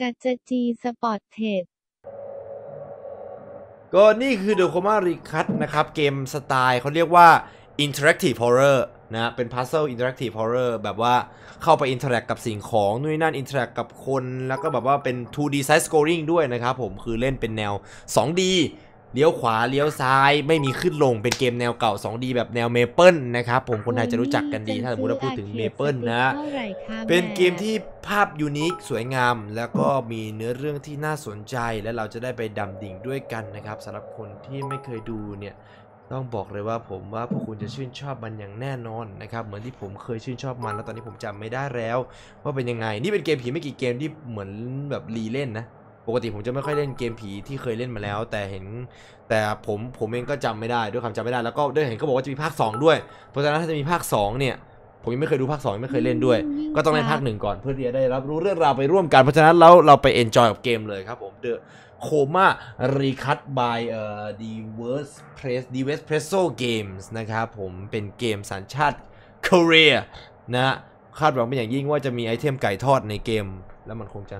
กัจจีสปอร์ตเทก็นี่คือเดอะโคมารีคัตนะครับ เกมสไตล์เขาเรียกว่า Interactive Horror นะเป็น Puzzle Interactive Horror แบบว่าเข้าไปอินเทอร์แอคกับสิ่งของนู่นนั่นอินเทอร์แอคกับคน แล้วก็แบบว่าเป็น 2D side scoring ด้วยนะครับ ผมคือเล่นเป็นแนว 2D เลี้ยวขวาเลี้ยวซ้าย ไม่มีขึ้นลง เป็นเกมแนวเก่า 2D แบบแนวเมเปิลนะครับผมคนไทยจะรู้จักกันดี ถ้าสมมติเราพูดถึงเมเปิลนะเป็นเกมที่ภาพยูนิคสวยงาม แล้วก็มีเนื้อเรื่องที่น่าสนใจ และเราจะได้ไปดำดิ่งด้วยกันนะครับสำหรับคนที่ไม่เคยดูเนี่ย ต้องบอกเลยว่าผมว่าพวกคุณจะชื่นชอบมันอย่างแน่นอนนะครับเหมือนที่ผมเคยชื่นชอบมันแล้วตอนนี้ผมจำไม่ได้แล้วว่าเป็นยังไง นี่เป็นเกมผีไม่กี่เกมที่เหมือนแบบรีเล่นนะปกติผมจะไม่ค่อยเล่นเกมผีที่เคยเล่นมาแล้ว แต่เห็นแต่ผมผมเองก็จำไม่ได้ด้วยความจำไม่ได้ แล้วก็ด้วยเห็นเขาบอกว่าจะมีภาค2 ด้วยเพราะฉะนั้นถ้าจะมีภาค 2เนี่ยผมยังไม่เคยดูภาค2ไม่เคยเล่นด้วย ก็ต้องเล่นภาคหนึ่งก่อน เพื่อที่จะได้รับรู้เรื่องราวไปร่วมกันเพราะฉะนั้นแล้วเราไปเอนจอยกับเกมเลยครับผมเดอะโคม่ารีคัตบายเอ่อดีเวิร์สเพรสดีเวสเพรสโซเกมส์นะครับผมเป็นเกมสัญชาติเกาหลีนะคาดหวังเป็นอย่างยิ่งว่าจะมีไอเทมไก่ทอดในเกม แล้วมันคงจะ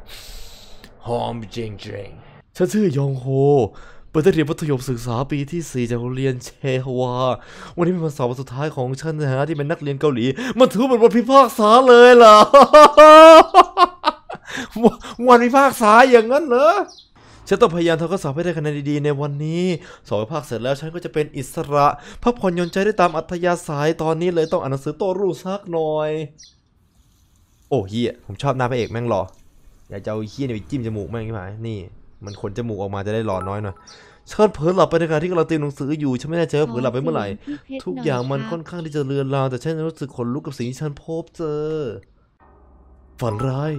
หอมจริงงฉันชื่อยองโฮ เปิดเรียนมัธยมศึกษาปีที่4จากโรงเรียนเชฮวา วันนี้เป็นวันสอบสุดท้ายของฉันนะฮะที่เป็นนักเรียนเกาหลีมันถือเป็นวันพิพากษาเลยเหรอวันพิพากษาอย่างนั้นเหรอ ฉันต้องพยายามทำข้อสอบให้ได้คะแนนดีๆ ในวันนี้ สอบภาคเสร็จแล้วฉันก็จะเป็นอิสระพักผ่อนหย่อนใจได้ตามอัธยาศัยตอนนี้เลยต้องอ่านหนังสือโต้รุ่งสักหน่อย โอ้เฮียผมชอบหน้าพระเอกแม่งหล่ออยากจะเอาเฮี้ยนไปจิ้มจมูกแม่งใช่ไหมนี่มันขนจมูกออกมาจะได้หลอนน้อยหน่อย เชิดเผลอหลับไปในขณะที่กำลังเตรียมหนังสืออยู่ฉันไม่แน่ใจว่าเผลอหลับไปเมื่อไหร่ ทุกอย่างมันค่อนข้างที่จะเลือนลางแต่ฉันรู้สึกขนลุกกับสิ่งที่ฉันพบเจอ ฝันร้าย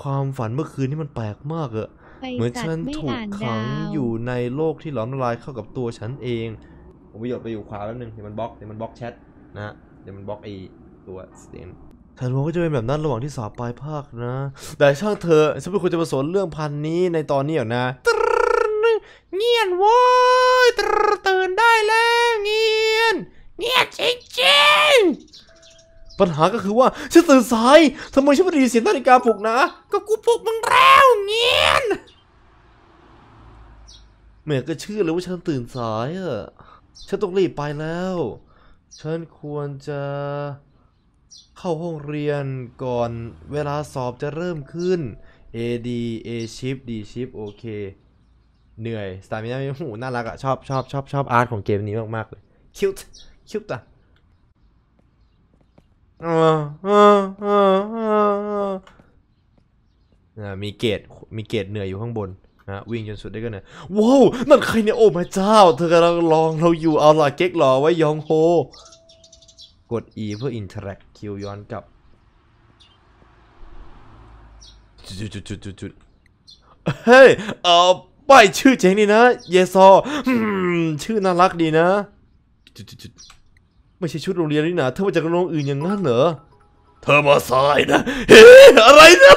ความฝันเมื่อคืนนี่มันแปลกมากอะเหมือนฉันถูกขังอยู่ในโลกที่หลอมละลายเข้ากับตัวฉันเองผมประโยชน์ไปอยู่ขวาแล้วนึงเดี๋ยวมันบล็อกเดี๋ยวมันบล็อกแชทนะเดี๋ยวมันบล็อกไอตัวเสียงฐานรวมก็จะเป็นแบบนั้นระหว่างที่สอบปลายภาคนะ แต่ช่างเธอฉันไม่ควรจะมาสนเรื่องพันนี้ในตอนนี้หรอกนะเงียนโว้ยตื่นได้แล้วเงียน เงียนจริง ๆ ปัญหาก็คือว่าฉันตื่นสาย ทำไมฉันไม่ได้ยินเสียงนาฬิกาปลุกนะ ก็กูปลุกมึงแล้วเงียนเมย์ก็เชื่อเลยว่าฉันตื่นสายอะฉันต้องรีบไปแล้ว ฉันควรจะเข้าห้องเรียนก่อนเวลาสอบจะเริ่มขึ้น AD A shift D shift โอเคเหนื่อยสตามิน่าโอ้โหน่ารักอะชอบชอบชอบชอบอาร์ตของเกมนี้มากๆเลยคิวต์คิวต์อะมีเกตมีเกต เหนื่อยอยู่ข้างบนนะวิ่งจนสุดได้ก็เนื่ยว้าวนั่นใครเนี่ย โอ้พระเจ้าเธอกำลังลองเราอยู่ เอาล่ะเก๊กหล่อไว้ยองโฮกด E เพื่อ interact คิวย้อนกลับจุดเฮ้ยเออป้ายชื่อเจ๋งนีนะเยซอชื่อน่ารักดีนะ ไม่ใช่ชุดโรงเรียนนี่นะเธอมาจากโรงอื่นอย่างนั้นเหรอ เธอมาสายนะ เฮ้ย อะไรนะ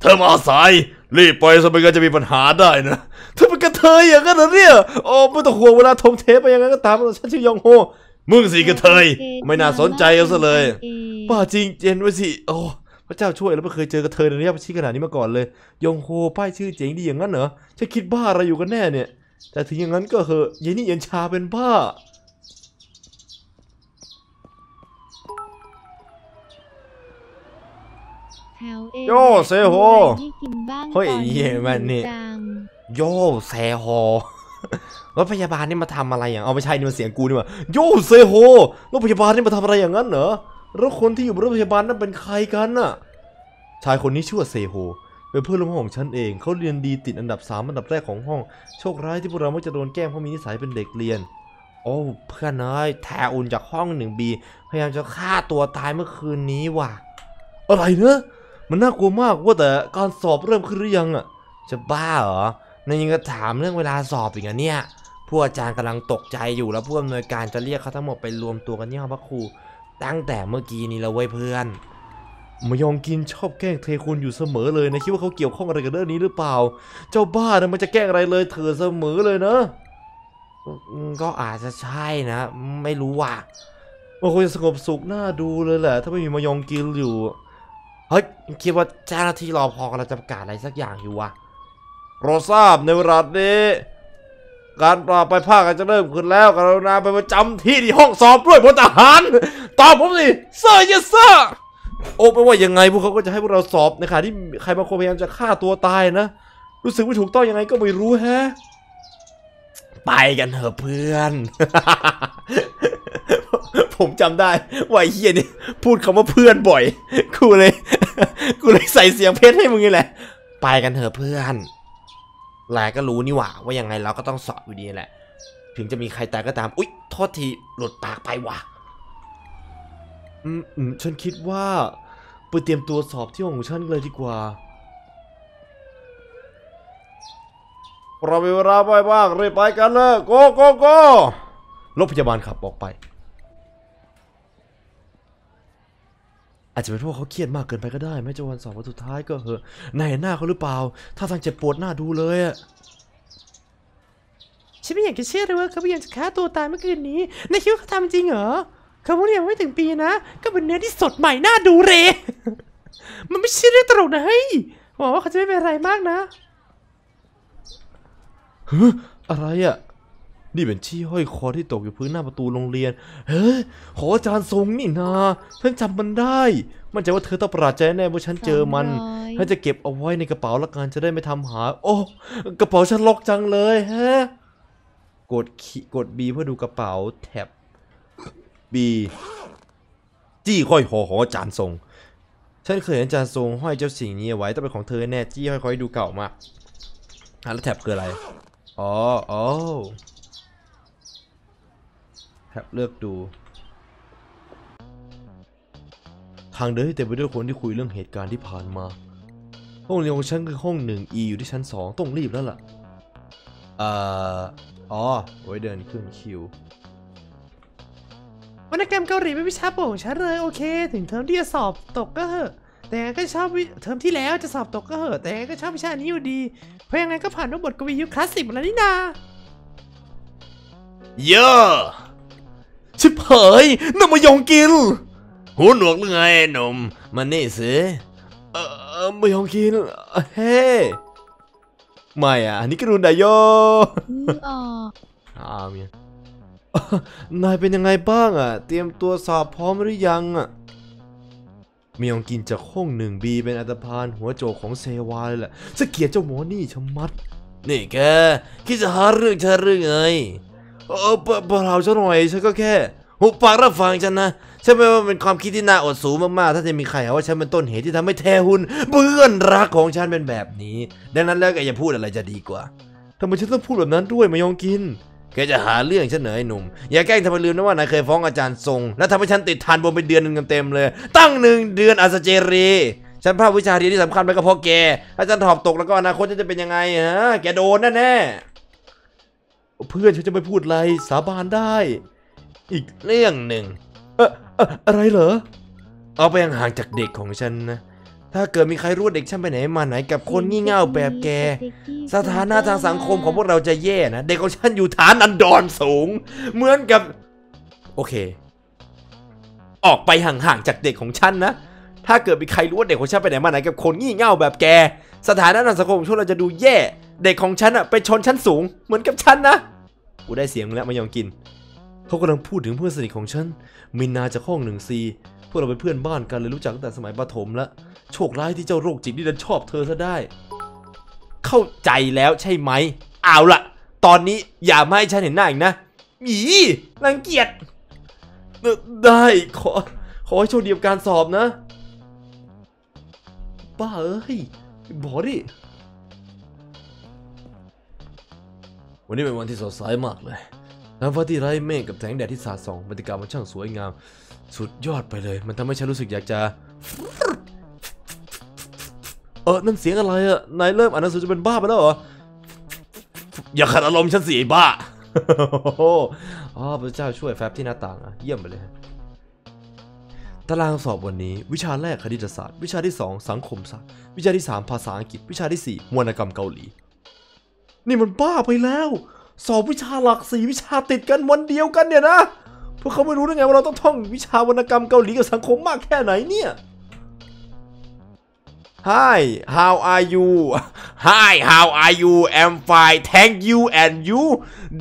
เธอมาสายรีบไปสมัยก็จะมีปัญหาได้นะ เธอเป็นกระเทยอย่างนั้นเหรอเนี่ยโอ้ไม่ต้องห่วงเวลาทงเทปไปยังไงก็ตามฉันชื่อยองโฮมึงสิกระเทยไม่น่าสนใจเอาซะเลยป้าจริงเจนไว้สิโอ้พระเจ้าช่วยแล้วไม่เคยเจอกระเทยในระยะประชิดขนาดนี้มาก่อนเลยยองโฮป้ายชื่อเจ๋งดีอย่างนั้นเหรอจะคิดบ้าอะไรอยู่กันแน่เนี่ย แต่ถึงอย่างนั้นก็เหอะเย็นนี่เย็นชาเป็นบ้าโยเซโฮเฮ้ยเย่มันนี่โยเซโฮรถพยาบาลนี่มาทำอะไรอย่าง เอาไม่ใช่นี่มันเสียงกูนี่มาโยเซโฮรถพยาบาลนี่มาทำอะไรอย่างนั้นเหรอแล้วคนที่อยู่บนรถพยาบาลนั้นเป็นใครกันน่ะ ชายคนนี้ชื่อว่าเซโฮเป็นเพื่อนร่วมห้องฉันเอง เขาเรียนดีติดอันดับ 3 อันดับแรกของห้องโชคร้ายที่พวกเราไม่จะโดนแกล้งเพราะมีนิสัยเป็นเด็กเรียน โอ้เพื่อนเอ้ยแทอุนจากห้องหนึ่งบีพยายามจะฆ่าตัวตายเมื่อคืนนี้ว่ะ อะไรเนอะมันน่ากลัวมากว่าแต่การสอบเริ่มขึ้นหรือยังอ่ะจะบ้าเหรอนายยิงก็ถามเรื่องเวลาสอบอีกนะเนี่ยผู้อาจารย์กำลังตกใจอยู่แล้วผู้อำนวยการจะเรียกเขาทั้งหมด ไปรวมตัวกันที่ห้องพระครูตั้งแต่เมื่อกี้นี้แล้วเว้ยเพื่อนมายองกินชอบแกล้งเทคุณอยู่เสมอเลยนะคิดว่าเขาเกี่ยวข้องอะไรกับเรื่องนี้หรือเปล่า เจ้าบ้านะมันจะแกล้งอะไรเลยเธอเสมอเลยเนอะก็อาจจะใช่นะ ไม่รู้ว่ะมันคงจะสงบสุขน่าดูเลยแหละ ถ้าไม่มีมายองกินอยู่เฮ้ยคิดว่าเจ้าหน้าที่รอพอกำลังจะประกาศอะไรสักอย่างอยู่วะเราทราบในเวลานี้การปราบไปภาคจะเริ่มขึ้นแล้วกรุณาไปประจำที่ที่ห้องสอบด้วยพลทหารตอบผมสิเซอร์เยสเซอร์โอ้ไม่ว่ายังไงพวกเขาก็จะให้พวกเราสอบในขณะที่ใครบางคนพยายามจะฆ่าตัวตายนะ รู้สึกไม่ถูกต้องยังไงก็ไม่รู้แฮะ ไปกันเถอะเพื่อน ผมจำได้ว่าเฮียนี่ พูดคำว่าเพื่อนบ่อยกูเลยกูเลยใส่เสียงเพชรให้มึงนี่แหละไปกันเถอะเพื่อนลายก็รู้นี่หว่าว่ายังไงเราก็ต้องสอบอยู่ดีแหละถึงจะมีใครตายก็ตามอุ๊ยโทษที หลุดปากไปว่ะอืมอืมฉันคิดว่าไปเตรียมตัวสอบที่ห้องของฉันเลยดีกว่าเราเวลาไปบ้างรีบไปกันเลยโกโกโกรถพยาบาลขับออกไปอาจจะเป็นเพราะเขาเครียดมากเกินไปก็ได้ ไม่จะวันสองวันสุดท้ายก็เหอะนายเห็นหน้าเขาหรือเปล่า ถ้าทางเจ็บปวดหน้าดูเลยอะฉันไม่อยากจะเชื่อเลยว่าเขาพยายามจะฆ่าตัวตายเมื่อคืนนี้นายคิดว่าเขาทำจริงเหรอเขาพูดยังไม่ถึงปีนะ ก็เป็นเนื้อที่สดใหม่หน้าดูเร มันไม่ใช่เรื่องตลกนะเฮ้ยหวังว่าเขาจะไม่เป็นอะไรมากนะอะไรอะนี่เป็นชี้ห้อยคอที่ตกอยู่พื้นหน้าประตูโรงเรียน เฮ้ย ขออาจารย์ทรงนี่นาฉันจำมันได้ มันใจว่าเธอต้องประหลาดใจแน่เมื่อฉันเจอมันฉันจะเก็บเอาไว้ในกระเป๋าละกันจะได้ไม่ทำหา โอ้ กระเป๋าฉันล็อกจังเลย ฮะ กดขีกดบีเพื่อดูกระเป๋า แท็บบี จี้ห้อยคอของอาจารย์ทรงฉันเคยเห็นอาจารย์ทรงห้อยเจ้าสิ่งนี้ไว้ต้องเป็นของเธอแน่จี้ห้อยคอยดูเก่ามากแล้วแท็บคืออะไร อ๋ออ๋อแทบเลือกดู ทางเดินที่เต็มไปด้วยคนที่คุยเรื่องเหตุการณ์ที่ผ่านมา ห้องเรียนของฉันคือห้องหนึ่ง E อยู่ที่ชั้นสองต้องรีบแล้วล่ะเอ่ออ๋อไว้เดินขึ้นคิววรรณกรรมเกาหลีไม่วิชาโปรของฉันเลย โอเค ถึงเทอมที่จะสอบตกก็เหอะ แต่งก็ชอบเทอมที่แล้วจะสอบตกก็เหอะ แต่งก็ชอบวิชานี้อยู่ดี เพราะยังไงก็ผ่านทั้บทกวียุคลาสสิกมาแล้วนี่นาเยอะชิบเผยนมยองกินหูหนวกหรือไงหนุ่มมานี่สิเออมยองกินเฮ้ไม่อ่ะอันนี้กรุนาโยอ๋อาวเมีย นายเป็นยังไงบ้างอ่ะ เตรียมตัวสอบพร้อมหรือยังอ่ะมยองกินจะกห้องหนึ่งบีเป็นอัตภาน หัวโจกของเซวาเลยแหละสเกียเจ้าหมอนี่ชะมัด นี่แก คิดจะหาเรื่องเธอหรือไงเออเปล่าเจ้าหน่อยฉันก็แค่หูบปากรับฟังฉันนะฉันไม่ว่าเป็นความคิดที่น่าอดสูมากๆ ถ้าจะมีใครว่าฉันเป็นต้นเหตุที่ทำให้แทฮุนเพื่อนรักของฉันเป็นแบบนี้ ดังนั้นแล้วแกอย่าพูดอะไรจะดีกว่าทำไมฉันต้องพูดแบบนั้นด้วยมายองกิน แกจะหาเรื่องฉันเหนื่อยหนุ่มอย่าแกล้งทำให้ลืมนะว่านายเคยฟ้องอาจารย์ทรงและทำให้ฉันติดทานบนเป็นเดือนหนึ่งเต็มเลย ตั้งหนึ่งเดือนอัสเจรีฉันพลาดวิชาเรียนที่สำคัญไปก็เพราะแกา้าฉันถอบตกแล้วก็อนาคตจะเป็นยังไงฮะแกโดนแน่แน่เพื่อนฉันจะไม่พูดอะไรสาบานได้ อีกเรื่องหนึ่งเออออะไรเหรอเอาไปห่างจากเด็กของฉันนะถ้าเกิดมีใครรู้เด็กฉันไปไหนมาไหนกับคนงี่เง่าแบบแก สถานะทางสังคมของพวกเราจะแย่นะเด็กของฉันอยู่ฐานอันดอนสูง เหมือนกับโอเค ออกไปห่างๆจากเด็กของฉันนะ ถ้าเกิดมีใครรู้ว่าเด็กของฉันไปไหนมาไหน กับคนงี่เง่าแบบแก สถานะทางสังคมของพวกเราจะดูแย่เด็กของฉันอะไปชนชั้นสูงเหมือนกับฉันนะ กูได้เสียงแล้วมายองกิน เขากำลังพูดถึงเพื่อนสนิทของฉัน มินนาจากห้องหนึ่งซี พวกเราเป็นเพื่อนบ้านกันเลยรู้จักตั้งแต่สมัยประถมละ โชคร้ายที่เจ้าโรคจิตนี่ดันชอบเธอซะได้ เข้าใจแล้วใช่ไหมเอาละตอนนี้อย่ามาให้ฉันเห็นหน้าอีกนะอีรังเกียจได้ขอขอให้โชคดีกับการสอบนะบ้าเอ้ยบอดิวันนี้เป็นวันที่สดใสมากเลยน้ำฟ้าที่ไร้เมฆกับแสงแดดที่สาดส่องบรรยากาศมันช่างสวยงาม สุดยอดไปเลย มันทำให้ฉันรู้สึกอยากจะ เออนั่นเสียงอะไรอะนายเริ่มอ่านหนังสือจะเป็นบ้าไปแล้วเหรอ อย่าขัดอารมณ์ฉันสิบ้าอ้พระเจ้าช่วยแฟบที่หน้าต่างอะเยี่ยมไปเลย ตารางสอบวันนี้ วิชาแรกคณิตศาสตร์ วิชาที่2สังคมศาสตร์วิชาที่ 3 ภาษาอังกฤษวิชาที่ 4 วรรณกรรมเกาหลีนี่มันบ้าไปแล้ว สอบวิชาหลักสี่วิชาติดกันวันเดียวกันเนี่ยนะพวกเขาไม่รู้ได้ไงว่าเราต้องท่อง วิชาวรรณกรรมเกาหลีกับสังคมมากแค่ไหนเนี่ย Hi how are you Hi how are you I'm fine thank you and you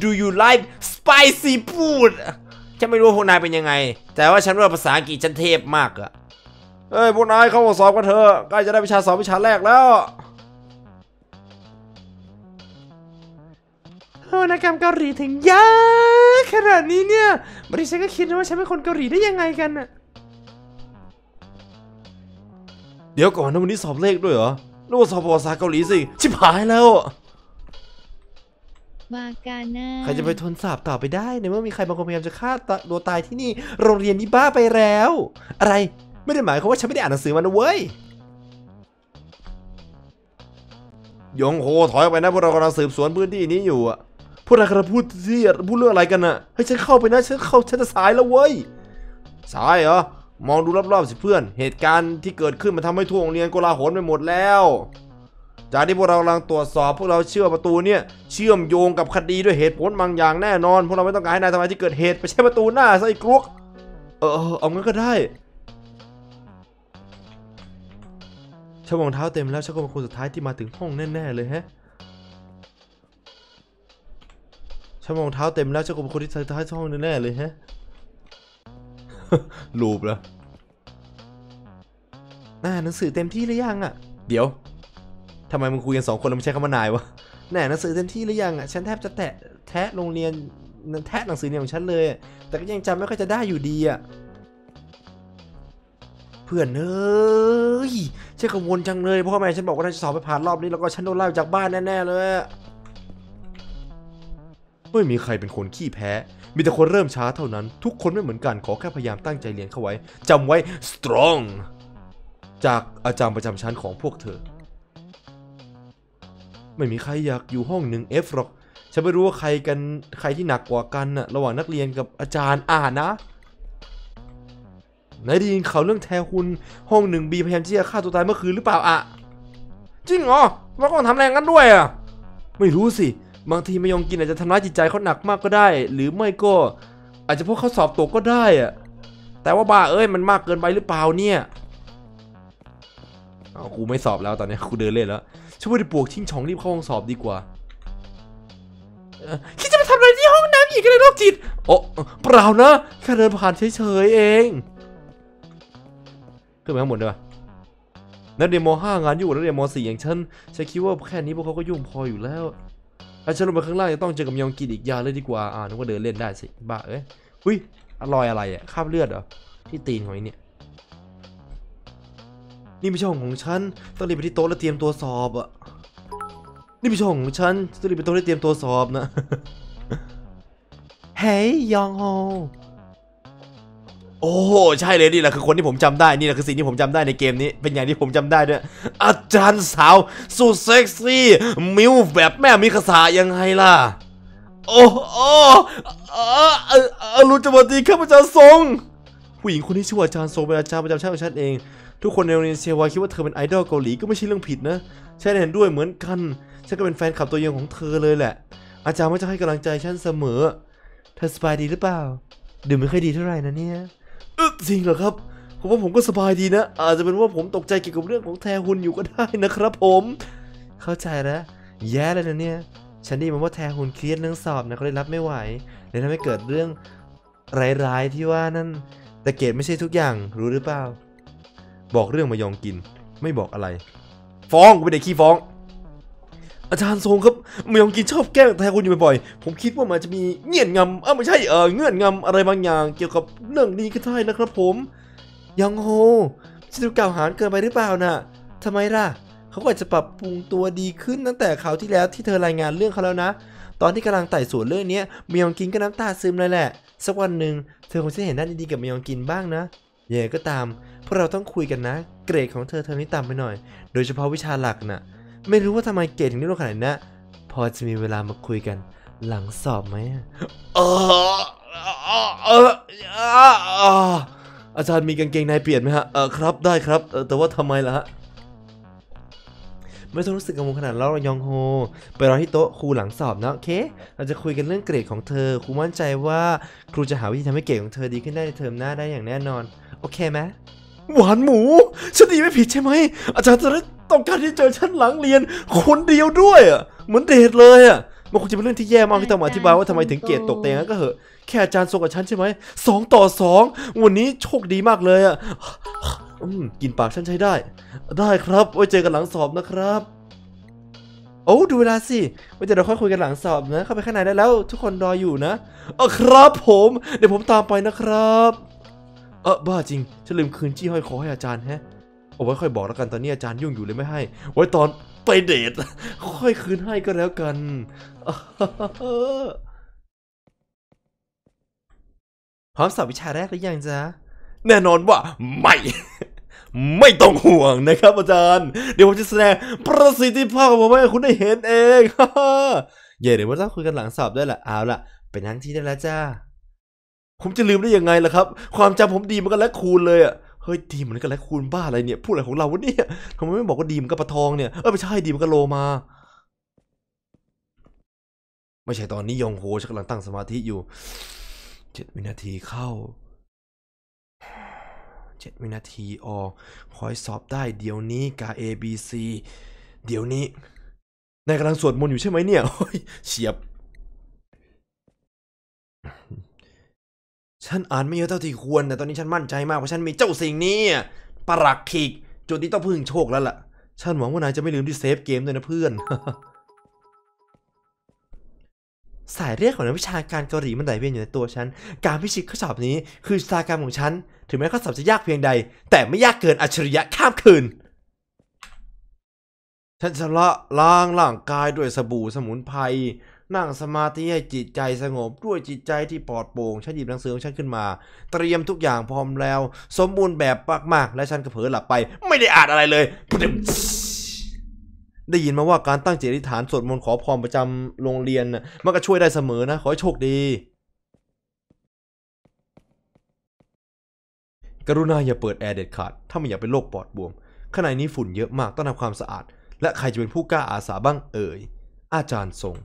do you like spicy food ฉันไม่รู้พวกนายเป็นยังไง แต่ว่าฉันว่าภาษาอังกฤษฉันเทพมากอะเอ้ย พวกนายเข้าสอบกันเถอะใกล้จะได้วิชาสอบวิชาแรกแล้ววรรณกรรมเกาหลีถึงยากขนาดนี้เนี่ย บริษัทก็คิดนะว่าฉันเป็นคนเกาหลีได้ยังไงกันอ่ะเดี๋ยวก่อนนะวันนี้สอบเลขด้วยเหรอนึกว่าสอบภาษาเกาหลีสิชิบหายแล้วมากานาใครจะไปทนสาบต่อไปได้ในเมื่อมีใครบางคนพยายามจะฆ่าตัวตายที่นี่โรงเรียนนี้บ้าไปแล้ว อะไรไม่ได้หมายความว่าฉันไม่ได้อ่านหนังสือมันนะเว้ยยงโฮถอยไปนะพวกเรากำลังสืบสวนพื้นที่นี้อยู่อะพวกเรากำลังพูดีพูดเรื่องอะไรกันน่ะเฮ้ยฉันเข้าไปนะฉันเข้าฉันจะสายแล้วเว้ยสายเหรอมองดูรอบๆสิเพื่อน เหตุการณ์ที่เกิดขึ้นมันทำให้ทั่วโรงเรียนโกลาหลไปหมดแล้ว จากที่พวกเรากำลังตรวจสอบพวกเราเชื่อประตูเนี่ยเชื่อมโยงกับคดีด้วยเหตุผลบางอย่างแน่นอน พวกเราไม่ต้องการให้นายทำะไรที่เกิดเหตุไปใช้ประตูหน้าซะอีกลุกเออเอางั้นก็ได้ชันวางเท้าเต็มแล้วชันก็เป็นคนสุดท้ายที่มาถึงห้องแน่ๆเลยฮะฉันรองเท้าเต็มแล้วฉันคงเป็นคนที่ใท้ายช่องแน่เลยฮะ ลูบแล้วน่าหนังสือเต็มที่หรือยังอ่ะ เดี๋ยวทำไมมึงคุยกันสองคนแล้วไม่ใช่คำว่านายวะแน่หนังสือเต็มที่หรือยังอ่ะฉันแทบจะแตะ แทะโรงเรียน แทะหนังสือเนี่ยของฉันเลย แต่ก็ยังจำไม่ค่อยจะได้อยู่ดีอ่ะเพื่อนเอ้ยฉันกังวลจังเลยพ่อแม่ฉันบอกว่าถ้าจะสอบไปผ่านรอบนี้แล้วก็ฉันโดนไล่จากบ้านแน่ๆเลยไม่มีใครเป็นคนขี้แพ้ มีแต่คนเริ่มช้าเท่านั้น ทุกคนไม่เหมือนกัน ขอแค่พยายามตั้งใจเรียนเข้าไว้ จำไว้ strong จากอาจารย์ประจำชั้นของพวกเธอ ไม่มีใครอยากอยู่ห้องหนึ่ง F หรอก ฉันไม่รู้ว่าใครกัน ใครที่หนักกว่ากันนะระหว่างนักเรียนกับอาจารย์อ่านนะนายดินขาเรื่องแทคุณห้องหนึ่งบีพยายามที่จะฆ่าตัวตายเมื่อคืนหรือเปล่าอะ จริงเหรอแล้วก็ทำแรงกันด้วยอะ ไม่รู้สิบางทีมายองกินอาจจะทำร้ายจิตใจเขาหนักมากก็ได้ หรือไม่ก็ อาจจะพวกเขาสอบตกก็ได้อะแต่ว่าบ้าเอ้ยมันมากเกินไปหรือเปล่าเนี่ยอกูไม่สอบแล้วตอนนี้กูเดินเล่นแล้วช่วยไปปวกชิงช่องรีบเข้าห้องสอบดีกว่าคิดจะมาทำอะไรที่ห้องน้ำอีกเลยโรคจิตโอ้เปล่านะ แค่เดินผ่านเฉยๆเองขึ้นไปข้างบนด้วยนักเรียนม .5 งานยุ่งนักเรียนม .4 อย่างฉันฉันคิดว่าแค่นี้พวกเขาก็ยุ่งพออยู่แล้วถ้าฉันลงมาข้างล่างจะต้องเจอกับยองกินอีกยาวเลยดี กว่าอ่า นึกว่าเดินเล่นได้สิบ้าเอ้ยอุ้ย อร่อยอะไรอ่ะคราบเลือดเหรอที่ตีนของไอ้นี่นี่ไม่ใช่ห้องของฉันต้องรีบไปที่โต๊ะแล้วเตรียมตัวสอบอ่ะ นี่ไม่ใช่ห้องของฉันต้องรีบไปโต๊ะแล้วเตรียมตัวสอบนะ เฮ้ยยองโฮโอ้ใช่เลยนี่แหละคือคนที่ผมจำได้นี่แหละคือสิ่งที่ผมจำได้ในเกมนี้เป็นอย่างที่ผมจำได้ด้วยอาจารย์สาวสุดเซ็กซี่มิวแบบแม่มิคาสายังไงล่ะโอ้โอ้อรุณจมตีข้าบอาจารทรงผู้หญิงคนนี้ชื่ออาจารย์ทรงเป็นอาจารย์ประจำชาติของฉันเอง ทุกคนในโรงเรียนเซวาคิดว่าเธอเป็นไอดอลเกาหลีก็ไม่ใช่เรื่องผิดนะฉันเห็นด้วยเหมือนกันฉันก็เป็นแฟนคลับตัวยงของเธอเลยแหละ อาจารย์ไม่จะให้กำลังใจฉันเสมอเธอสบายดีหรือเปล่าดื่มไม่ค่อยดีเท่าไหร่นะเนี่ยจริงเหรอครับผมว่าผมก็สบายดีนะอาจจะเป็นว่าผมตกใจเกี่ยวกับเรื่องของแทหุนอยู่ก็ได้นะครับ ผม เข้าใจแล้วแย่เลยนะเนี่ยฉันนด่มาว่าแทหุนเครียดเรื่องสอบนะเขาเลยรับไม่ไหวเลยทำให้เกิดเรื่องร้ายๆที่ว่านั่น แต่เกตไม่ใช่ทุกอย่างรู้หรือเปล่าบอกเรื่องมายองกินไม่บอกอะไร ฟ้องกูไม่ได้ขี้ฟ้องอาจารย์ทรงครับเมียองกินชอบแกล้งแทนคุณอยู่บ่อยๆ ผมคิดว่ามันจะมีเงื่อนงำเออไม่ใช่เออเงื่อนงำอะไรบางอย่าง เกี่ยวกับเรื่องนี้ก็ได้นะครับผม ยังโฮจะดูกล่าวหาเกินไปหรือเปล่านะ่ะทำไมล่ะเขาก็จะปรับปรุงตัวดีขึ้นตั้งแต่คราวที่แล้วที่เธอรายงานเรื่องเขาแล้วนะตอนที่กำลังไต่สวนเรื่องนี้เมียองกินก็น้ำตาซึมเลยแหละสักวันหนึ่งเธอคงจะเห็นหน้าดีๆกับเมียองกินบ้างนะเย่ก็ตามพวกเราต้องคุยกันนะ เกรดของเธอเทอนี้ต่ำไปหน่อย โดยเฉพาะวิชาหลักนะ่ะไม่รู้ว่าทำไมเกดถึงได้ลงขนาดนี้พอจะมีเวลามาคุยกันหลังสอบไหมอาจารย์มีกางเกงนายเปลี่ยนไหมฮะเออครับ ได้ครับ แต่ว่าทำไมล่ะฮะไม่ต้องรู้สึกกังวลขนาดเรายองโฮไปรอที่โต๊ะครูหลังสอบนะโอเค เราจะคุยกันเรื่องเกรดของเธอครูมั่นใจว่าครูจะหาวิธีทำให้เกรดของเธอดีขึ้นได้ในเทอมหน้าได้อย่างแน่นอนโอเคไหมหวานหมู ฉันดีไม่ผิดใช่ไหม อาจารย์จะได้ต้องการที่เจอฉันหลังเรียน คนเดียวด้วยอ่ะเหมือนเดทเลยอ่ะมันคงจะเป็นเรื่องที่แย่มากที่ต้องมาอธิบายว่าทำไมถึงเกริตกแต่งก็เหอะแค่อาจารย์ส่งกับฉันใช่ไหมสองต่อสองวันนี้โชคดีมากเลยอ่ะกินปาก ฉันใช้ได้ ได้ครับไว้เจอกันหลังสอบนะครับโอ้ดูเวลาสิไว้เจอเราค่อยคุยกันหลังสอบนะเข้าไปข้างในได้แล้วทุกคนรออยู่นะเออครับ ผม เดี๋ยวผมตามไปนะครับเออบ้าจริงฉันลืมคืนจี้ห้อยคอให้อาจารย์แฮะเอาไว้ค่อยบอกแล้วกัน ตอนนี้อาจารย์ยุ่งอยู่เลยไม่ให้ไว้ตอนไปเดทค่อยคืนให้ก็แล้วกันพร้อมสอบวิชาแรกหรือยังจ๊ะแน่นอนว่า ไม่ ไม่ต้องห่วงนะครับ อาจารย์ เดี๋ยวผมจะแสดงประสิทธิภาพของผมให้คุณได้เห็นเองเย่เดี๋ยวเราจะคุยกันหลังสอบด้วยแหละเอาล่ะเป็นทั้งที่ได้แล้วจ้าผมจะลืมได้ยังไงล่ะครับ ความจำผมดีมันก็แลกคูณเลยอะเฮ้ยดีมันก็แลกคูณบ้าอะไรเนี่ย พูดอะไรของเราวะเนี่ยทำไมไม่บอกว่าดีมันก็ปะทองเนี่ยเออไม่ใช่ดีมันก็โลมา ไม่ใช่ตอนนี้ยองโฮกำลังตั้งสมาธิอยู่เจ็ดวินาทีเข้าเจ็ดวินาทีออก คอยสอบได้เดี๋ยวนี้กา A B C เดี๋ยวนี้นายกำลังสวดมนต์อยู่ใช่ไหมเนี่ยเฮ้ยเฉียบฉันอ่านไม่เยอะเท่าที่ควร แต่ตอนนี้ฉันมั่นใจมากว่าฉันมีเจ้าสิ่งนี้ปรักขิกจุดนี้ต้องพึ่งโชคแล้วล่ะฉันหวังว่านายจะไม่ลืมที่เซฟเกมด้วยนะเพื่อน สายเรียกของนักวิชาการเกาหลีมันไหลเวียนอยู่ในตัวฉัน การพิชิตข้อสอบนี้ คือชะตากรรมของฉัน ถึงแม้ข้อสอบจะยากเพียงใด แต่ไม่ยากเกินอัจฉริยะข้ามคืน ฉันจะละล้างร่างกายด้วยสบู่สมุนไพรนั่งสมาธิให้จิตใจสงบด้วยจิตใจที่ปลอดโปร่งฉันหยิบหนังสือของฉันขึ้นมา เตรียมทุกอย่างพร้อมแล้ว สมบูรณ์แบบมากๆและฉันก็เผลอหลับไป ไม่ได้อ่านอะไรเลย ได้ยินมาว่าการตั้งจิตอธิษฐานสวดมนต์ขอพรประจำโรงเรียนมันก็ช่วยได้เสมอนะ ขอให้โชคดี กรุณาอย่าเปิดแอร์เด็ดขาดถ้าไม่อยากเป็นโรคปอดบวมข้างในนี้ฝุ่นเยอะมากต้องทำความสะอาด และใครจะเป็นผู้กล้าอาสาบ้างเอ่ยอาจารย์ทรง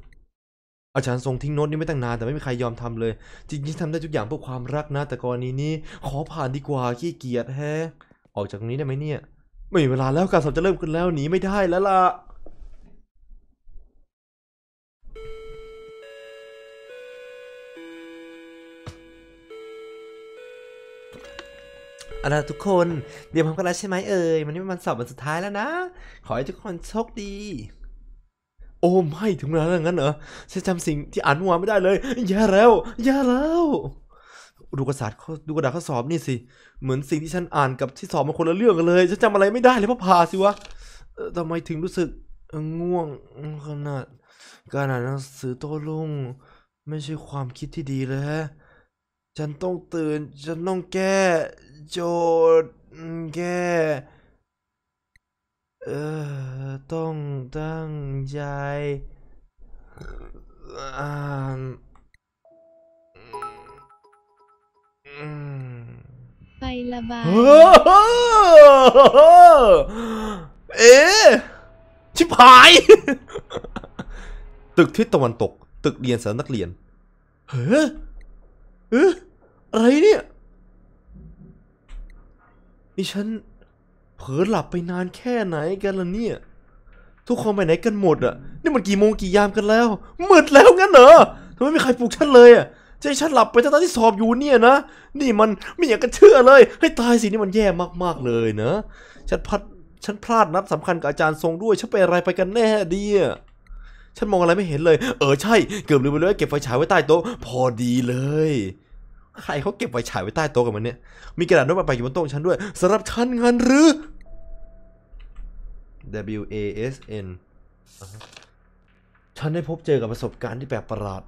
อาจารย์ทรงทิ้งโน้ตนี้ไม่ตั้งนานแต่ ไม่มีใครยอมทำเลย จริงๆทำได้ทุกอย่างเพื่อความรักนะแต่กรณีนี้ขอผ่านดีกว่าขี้เกียจแฮะ ออกจากตรงนี้ได้ไหมเนี่ย ไม่มีเวลาแล้วการสอบจะเริ่มขึ้นแล้วหนีไม่ได้แล้วล่ะอะไรทุกคนเตรียมพร้อมกันแล้วใช่ไหมเอ่ยมันนี่มันสอบวันสุดท้ายแล้วนะขอให้ทุกคนโชคดีโอ้ไม่ถึงเวลาแล้วงั้นเหรอ ฉันจำสิ่งที่อ่านเมื่อวานไม่ได้เลยแย่แล้วแย่แล้ว ดูกระดาษดูกระดาษข้อสอบนี่สิ เหมือนสิ่งที่ฉันอ่านกับที่สอบมันคนละเรื่องกันเลย ฉันจำอะไรไม่ได้เลยพ่อพาสิวะทำไมถึงรู้สึกง่วงขนาดการอ่านหนังสือโต้รุ่งไม่ใช่ความคิดที่ดีเลยฮะฉันต้องตื่น ฉันต้องแก้ โจทย์แก้เออต้องตั้งใจอ่านไปละบายเอ๊ชิบหาย ตึกทิศตะวันตก ตึกเรียนสำนักเรียนเฮ้อเอ๊ะอะไรเนี่ยนี่ฉันเผลอหลับไปนานแค่ไหนกันล่ะเนี่ย ทุกคนไปไหนกันหมดอ่ะ นี่มันกี่โมงกี่ยามกันแล้วมืดแล้วงั้นเหรอทำไมไม่มีใครปลุกฉันเลยอ่ะใจฉันหลับไปตั้งแต่ที่สอบอยู่เนี่ยนะนี่มันไม่อยากจะเชื่อเลย ให้ตายสินี่มันแย่มากๆเลยนะฉันพลาดฉันพลาดนัดสำคัญกับอาจารย์ทรงด้วย ฉันไปอะไรไปกันแน่ดีอะฉันมองอะไรไม่เห็นเลยเออใช่ เกือบลืมไปเลยเก็บไฟฉายไว้ใต้โต๊ะพอดีเลยใครเขาเก็บไฟฉายไว้ใต้โต๊ะกันมันเนี่ยมีกระดาษโน้ตมาไปอยู่บนโต๊ะฉันด้วยสำหรับฉันงานหรือ W A S N ฉันได้พบเจอกับประสบการณ์ที่แปลกประหลาด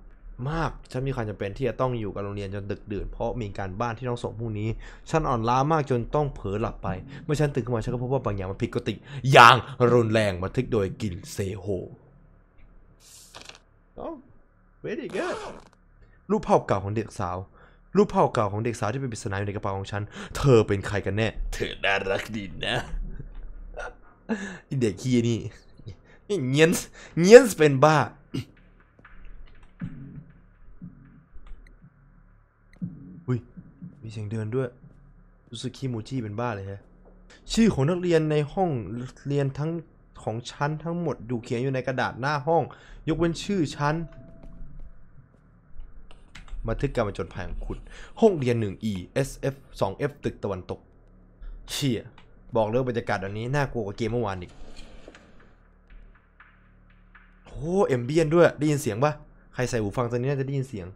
มาก ฉันมีความจำเป็นที่จะต้องอยู่กับโรงเรียนจนดึกดื่นเพราะมีการบ้านที่ต้องส่งพรุ่งนี้ ฉันอ่อนล้ามากจนต้องเผลอหลับไป เมื่อฉันตื่นขึ้นมาฉันก็พบว่าบางอย่างมันผิดปกติ อย่างรุนแรงบันทึกโดยกลิ่นเซโฮโอ้ very good รูปภาพเก่าของเด็กสาว รูปภาพเก่าของเด็กสาวที่เป็นปริศนาอยู่ในกระเป๋าของฉัน เธอเป็นใครกันแน่ เธอน่ารักดีนะเด็กขี้นี่เงี้ยนเงี้ยนเป็นบ้า อุ้ย มีเสียงเดินด้วยรู้สึกขี้มูจี้เป็นบ้าเลยฮะ ชื่อของนักเรียนในห้องเรียนทั้งของชั้นทั้งหมดดูเขียนอยู่ในกระดาษหน้าห้อง ยกเว้นชื่อชั้นบันทึกการประจนภัยของคุณห้องเรียน 1E SF 2F ตึกตะวันตก เชี่ยบอกเลยบรรยากาศอันนี้น่ากลัวกว่าเกมเมื่อวานอีกโอ้เอ็มเบียนด้วยได้ยินเสียงปะใครใส่หูฟังตอนนี้น่าจะได้ยินเสียง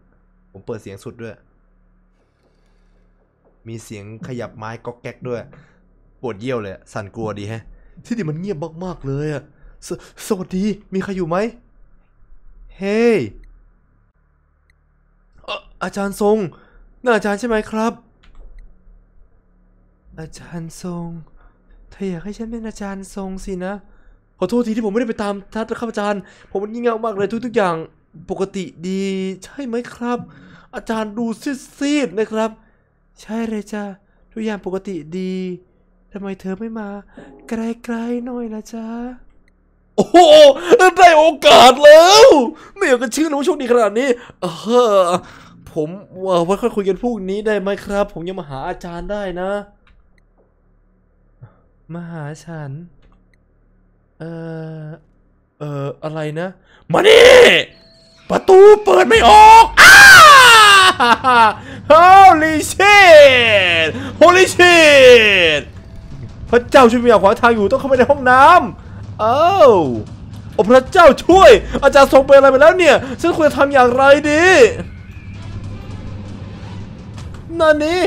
ผมเปิดเสียงสุดด้วย มีเสียงขยับไม้ก็แก๊กด้วย ปวดเยี่ยวเลย สั่นกลัวดีแฮะ ที่นี่มันเงียบมากๆเลยอะสสวัสดี มีใครอยู่ไหม เฮ้ hey! อาจารย์ทรงน่าอาจารย์ใช่ไหมครับ อาจารย์ทรงเธออยากให้ฉันเป็นอาจารย์ทรงสินะขอโทษทีที่ผมไม่ได้ไปตามทัานข้าับอาจารย์ ผมมันงิ่เงามากเลยทุกๆอย่างปกติดี ใช่ไหมครับ อาจารย์ดูซีดๆนะครับ ใช่เลยจ้าทุกอย่างปกติดีทำไมเธอไม่มาไกลๆหน่อยล่ะจ้าโอ้โหได้โอกาสแล้ว ไม่อยากจะชื่อน้องโชคดีขนาดนี้เออผมว่าค่อยคุยกันพรุ่งนี้ได้ไหมครับ ผมยังมาหาอาจารย์ได้นะมาหาฉันเออเอออะไรนะ มานี่ ประตูเปิดไม่ออก อ้า h ฮ่าฮ่าฮ่าฮ่าฮ่าพระเจ้าช่วยมีอย่างขวางทางอยู่ต้องเข้าไปในห้องน้ำ เอ้าโอ้พระเจ้าช่วย อาจารย์ส่งไปอะไรไปแล้วเนี่ย ฉันควรจะทำอย่างไรดีนั่นนี่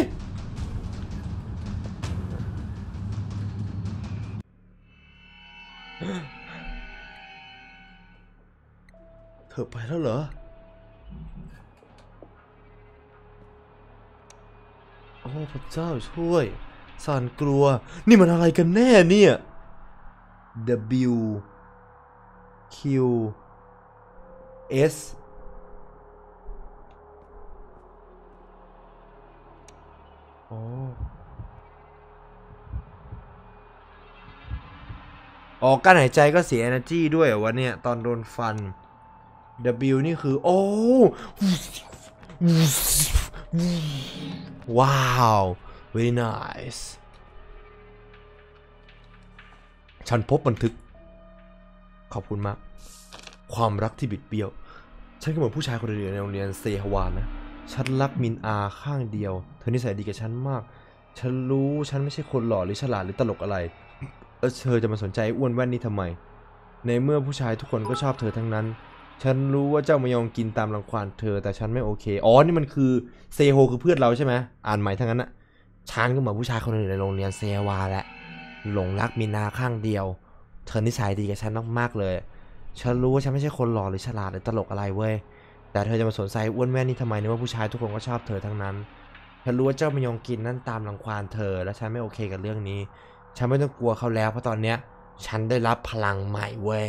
เธอไปแล้วเหรอโอ้พระเจ้าช่วย สานกลัว นี่มันอะไรกันแน่เนี่ย W Q S อ๋ออ๋อการหายใจก็เสีย energy ด้วยวะเนี่ยตอนโดนฟัน W นี่คือโอ้ว้าว very nice ฉันพบบันทึก ขอบคุณมาก ความรักที่บิดเบี้ยว ฉันก็เหมือนผู้ชายคนเดียวในโรงเรียนเซฮวานนะ ฉันรักมินอาข้างเดียว เธอนิสัยดีกับฉันมาก ฉันรู้ฉันไม่ใช่คนหล่อหรือฉลาดหรือตลกอะไรเธอจะมาสนใจอ้วนแว่นนี่ทำไม ในเมื่อผู้ชายทุกคนก็ชอบเธอทั้งนั้น ฉันรู้ว่าเจ้ามายองกินตามรังควานเธอ แต่ฉันไม่โอเคอ๋อนี่มันคือเซโฮคือเพื่อนเราใช่ไหม อ่านใหม่ทั้งนั้นนะฉันก็เหมือนผู้ชายคนอื่นในโรงเรียนเซวาแหละ หลงรักมินาข้างเดียว เธอนิสัยดีกับฉันมากๆเลย ฉันรู้ว่าฉันไม่ใช่คนหล่อหรือฉลาดหรือตลกอะไรเว้ย แต่เธอจะมาสนใจอ้วนแว่นนี่ทำไมเนื่อว่าผู้ชายทุกคนก็ชอบเธอทั้งนั้น ฉันรู้ว่าเจ้ามายองกินนั่นตามรังควานเธอ และฉันไม่โอเคกับเรื่องนี้ฉันไม่ต้องกลัวเขาแล้วเพราะตอนเนี้ยฉันได้รับพลังใหม่เว้ย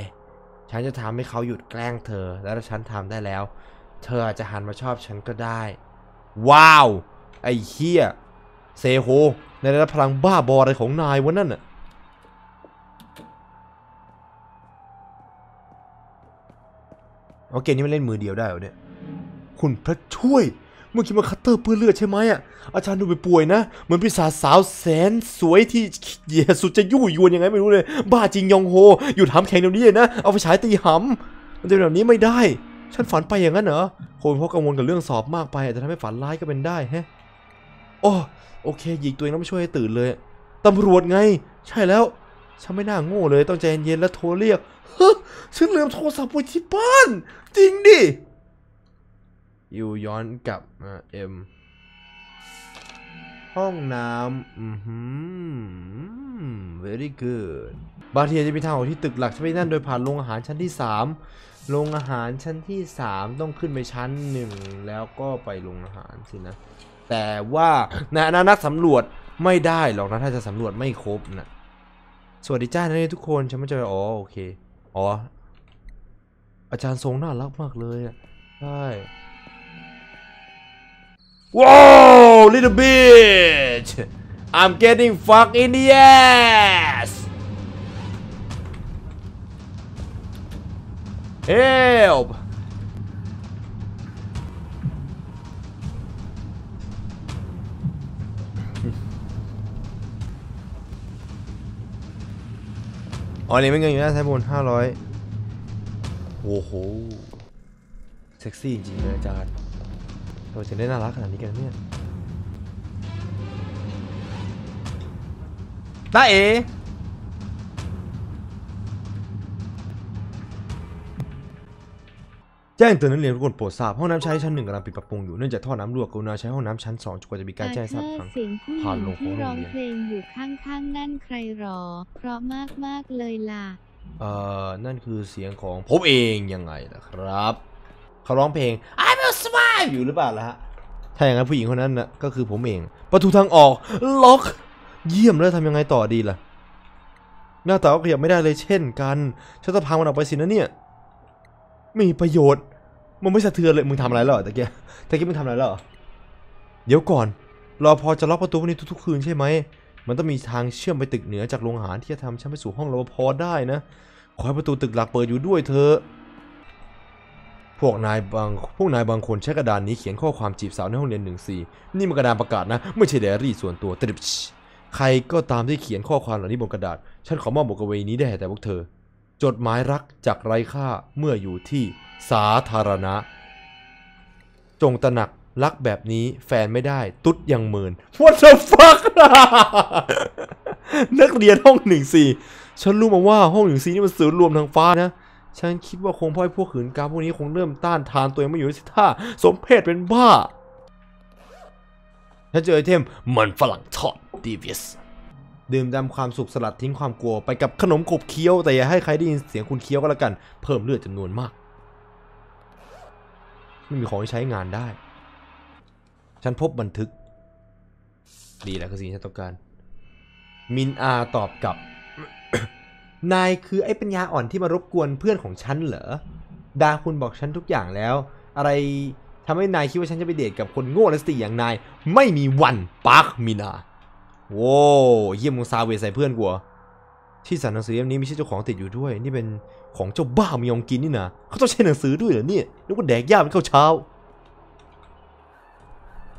ฉันจะทำให้เขาหยุดแกล้งเธอ แล้วถ้าฉันทำได้แล้ว เธออาจจะหันมาชอบฉันก็ได้ ว้าว ไอ้เฮียเซโฮ ในระดับพลังบ้าบออะไรของนายวะนั่นน่ะโอเค นี่มันเล่นมือเดียวได้เหรอเนี่ย คุณพระช่วยเมื่อกี้มาคัตเตอร์เปื้อนเลือดใช่ไหมอ่ะอาจารย์ดูไปป่วยนะ เหมือนพีศาวสาวแสนสวยที่เหยสุดจะยุ่ยยวนยังไงไม่รู้เลย บ้าจริงยองโฮหยุดหำแข่งเดี๋ยวนี้นะ เอาไปฉายตีหำมันจะแบบนี้ไม่ได้ ฉันฝันไปอย่างนั้นเหรอคงเพราะกังวลกับเรื่องสอบมากไปอาจจะทำให้ฝันร้ายก็เป็นได้ฮะโอ้โอเคหยิกตัวเองแล้วไม่ช่วยให้ตื่นเลยตำรวจไง ใช่แล้วฉันไม่น่าโง่เลยต้องใจเย็นๆแล้วโทรเรียกฮ้ฉันลืมโทรศัพท์ไว้ที่บ้าน จริงดิยูย้อนกลับอ่าเอ็มห้องน้ำอืมฮึ very good บาเทียจะไปทางออกที่ตึกหลักใช่ไหนั่นโดยผ่านโรงอาหารชั้นที่3โรงอาหารชั้นที่3ต้องขึ้นไปชั้น1แล้วก็ไปโรงอาหารสินะแต่ว่าในอนานักสำรวจไม่ได้หรอกนะ ถ้าจะสำรวจไม่ครบนะสวัสดีจ้านันทุกคนฉันไม่จะอ๋อโอเค อ๋ออาจารย์ทรงน่ารักมากเลยอ่ะใช่ Whoa, little bitch! I'm getting fucked in the ass! Help! อ๋อนี่ไม่เงินอยู่น้าช้บุนห้าร้อยโอ้โหเซ็กซี่จริงเลยอาจารย์เราจะได้น่ารักขนาดนี้กันเนี่ยต้าเอแจ้งเตือนนักเรียนทุกคนโปรดทราบห้องน้ำชายชั้นหนึ่งกำลังปิดปรับปรุงอยู่เนื่องจากท่อน้ำรั่วกรุณาใช้ห้องน้ำชั้นสองจนกว่าจะมีการแจ้งทราบครั้งเสียงผู้ห่าญินงลงของโร้องเรียนเพลงอยู่ข้างๆนั่นใครรอ เพราะมากๆเลยล่ะ เอ่อ นั่นคือเสียงของผมเองยังไงล่ะครับเขาร้องเพลง I will survive อยู่หรือเปล่าล่ะฮะ ถ้าอย่างนั้นผู้หญิงคนนั้นนะก็คือผมเอง ประตูทางออก ล็อก เยี่ยมแล้วทำยังไงต่อดีล่ะ หน้าตาก็ขยับไม่ได้เลยเช่นกันฉันจะพังมันออกไปสินะเนี่ยไมีประโยชน์ มันไม่สะเทือนเลย มึงทำอะไรหรอตะเกียตะเกียมึงทำอะไรหรอเดี๋ยวก่อนรอพอจะล็อกประตูวันี้ทุกๆคืนใช่ไหมมันต้องมีทางเชื่อมไปตึกเหนือจากโรงอาหารที่จะทำฉันไปสู่ห้องรปภได้นะขอให้ประตูตึกหลักเปิดอยู่ด้วยเธอพวกนายบางพวกนายบางคนใช้กระดานนี้เขียนข้อความจีบสาวในห้องเรียนหนึ่งสี่นี่มันกระดานประกาศนะ ไม่ใช่เดอรี่ส่วนตัวตริบใครก็ตามที่เขียนข้อความเหล่านี้บนกระดาษ ฉันขอมอบบทกวีนี้ได้แต่พวกเธอ จดหมายรักจากไร้ค่าเมื่ออยู่ที่สาธารณะ จงตระหนักรักแบบนี้แฟนไม่ได้ตุ๊ดยังเมิน What the fuck นักเรียนห้องหนึ่งสี่ฉันรู้มาว่าห้องหนึ่งสี่นี่มันสื่อรวมทางฟ้านะฉันคิดว่าคงพ่อยพวกขืนการพวกนี้คงเริ่มต้านทานตัวเองไม่อยู่สิท่าสมเพศเป็นบ้าฉันเจอไอเทมมันฝรั่งทอดดีวิสดื่มดำความสุขสลัดทิ้งความกลัวไปกับขนมกบเคี้ยว แต่อย่าให้ใครได้ยินเสียงคุณเคี้ยวก็แล้วกัน เพิ่มเลือดจำนวนมาก ไม่มีของใใช้งานได้ ฉันพบบันทึก ดีแล้วคือสิ่งที่ฉันต้องการ มินอาตอบกลับนายคือไอ้ปัญญาอ่อนที่มารบกวนเพื่อนของฉันเหรอ ดาคุณบอกฉันทุกอย่างแล้ว อะไรทำให้นายคิดว่าฉันจะไปเดท กับคนโง่และสติอย่างนาย ไม่มีวันปาร์คมินา โว้เยี่ยมมึงซาเวใส่เพื่อนกูที่ส่นหนังสือเล่มนี้มีชื่อเจ้าของติดอยู่ด้วย นี่เป็นของเจ้าบ้ามยองกินนี่นะเขาต้องใช้หนังสือด้วยเหรอเนี่ย นึกว่าแดกยาเป็นข้าวเช้า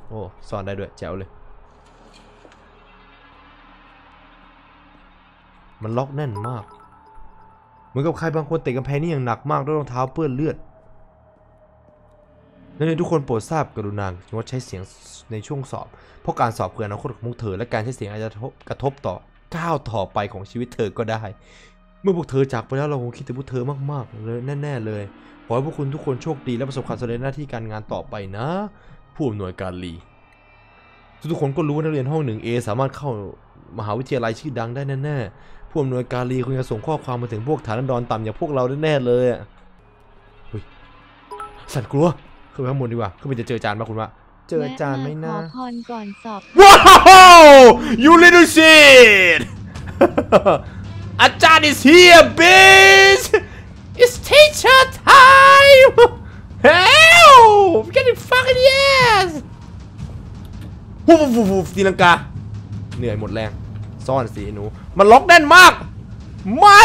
โอ้สอนได้ด้วยแจ๋วเลยมันล็อกแน่นมาก เหมือนกับใครบางคนเตะกำแพงนี่อย่างหนักมาก ด้วยรองเท้าเปื้อนเลือดนั่นเองทุกคนโปรดทราบกรุณางดใช้เสียงในช่วงสอบ เพราะการสอบเพื่ออนาคตของพวกเธอและการใช้เสียงอาจจะกระทบต่อก้าวต่อไปของชีวิตเธอก็ได้ เมื่อพวกเธอจากไปแล้วเราคงคิดถึงพวกเธอมากๆเลยแน่ๆเลย ขอให้พวกคุณทุกคนโชคดีและประสบความสำเร็จหน้าที่การงานต่อไปนะผู้อำนวยการลี ทุกคนก็รู้ว่านักเรียนห้องหนึ่งเอสามารถเข้ามหาวิทยาลัยชื่อดังได้แน่ๆผู้อำนวยการลีคงจะส่งข้อความมาถึงพวกฐานัดอนต่ำอย่างพวกเราแน่เลยอ่ะสันกลัวขึ้นไปข้างบนดีกว่าขึ้นไปจะเจอจานมาคุณวะเจอจานไมนะาขอพรก่อนสอบ ว้าว ยูลิดูชิดอาจารย์ is here bitch it's teacher time help getting fucking yes วูบวูบวูบตีลังกาเหนื่อยหมดแรงซ่อนสีหนู มันล็อกแน่นมาก ไม่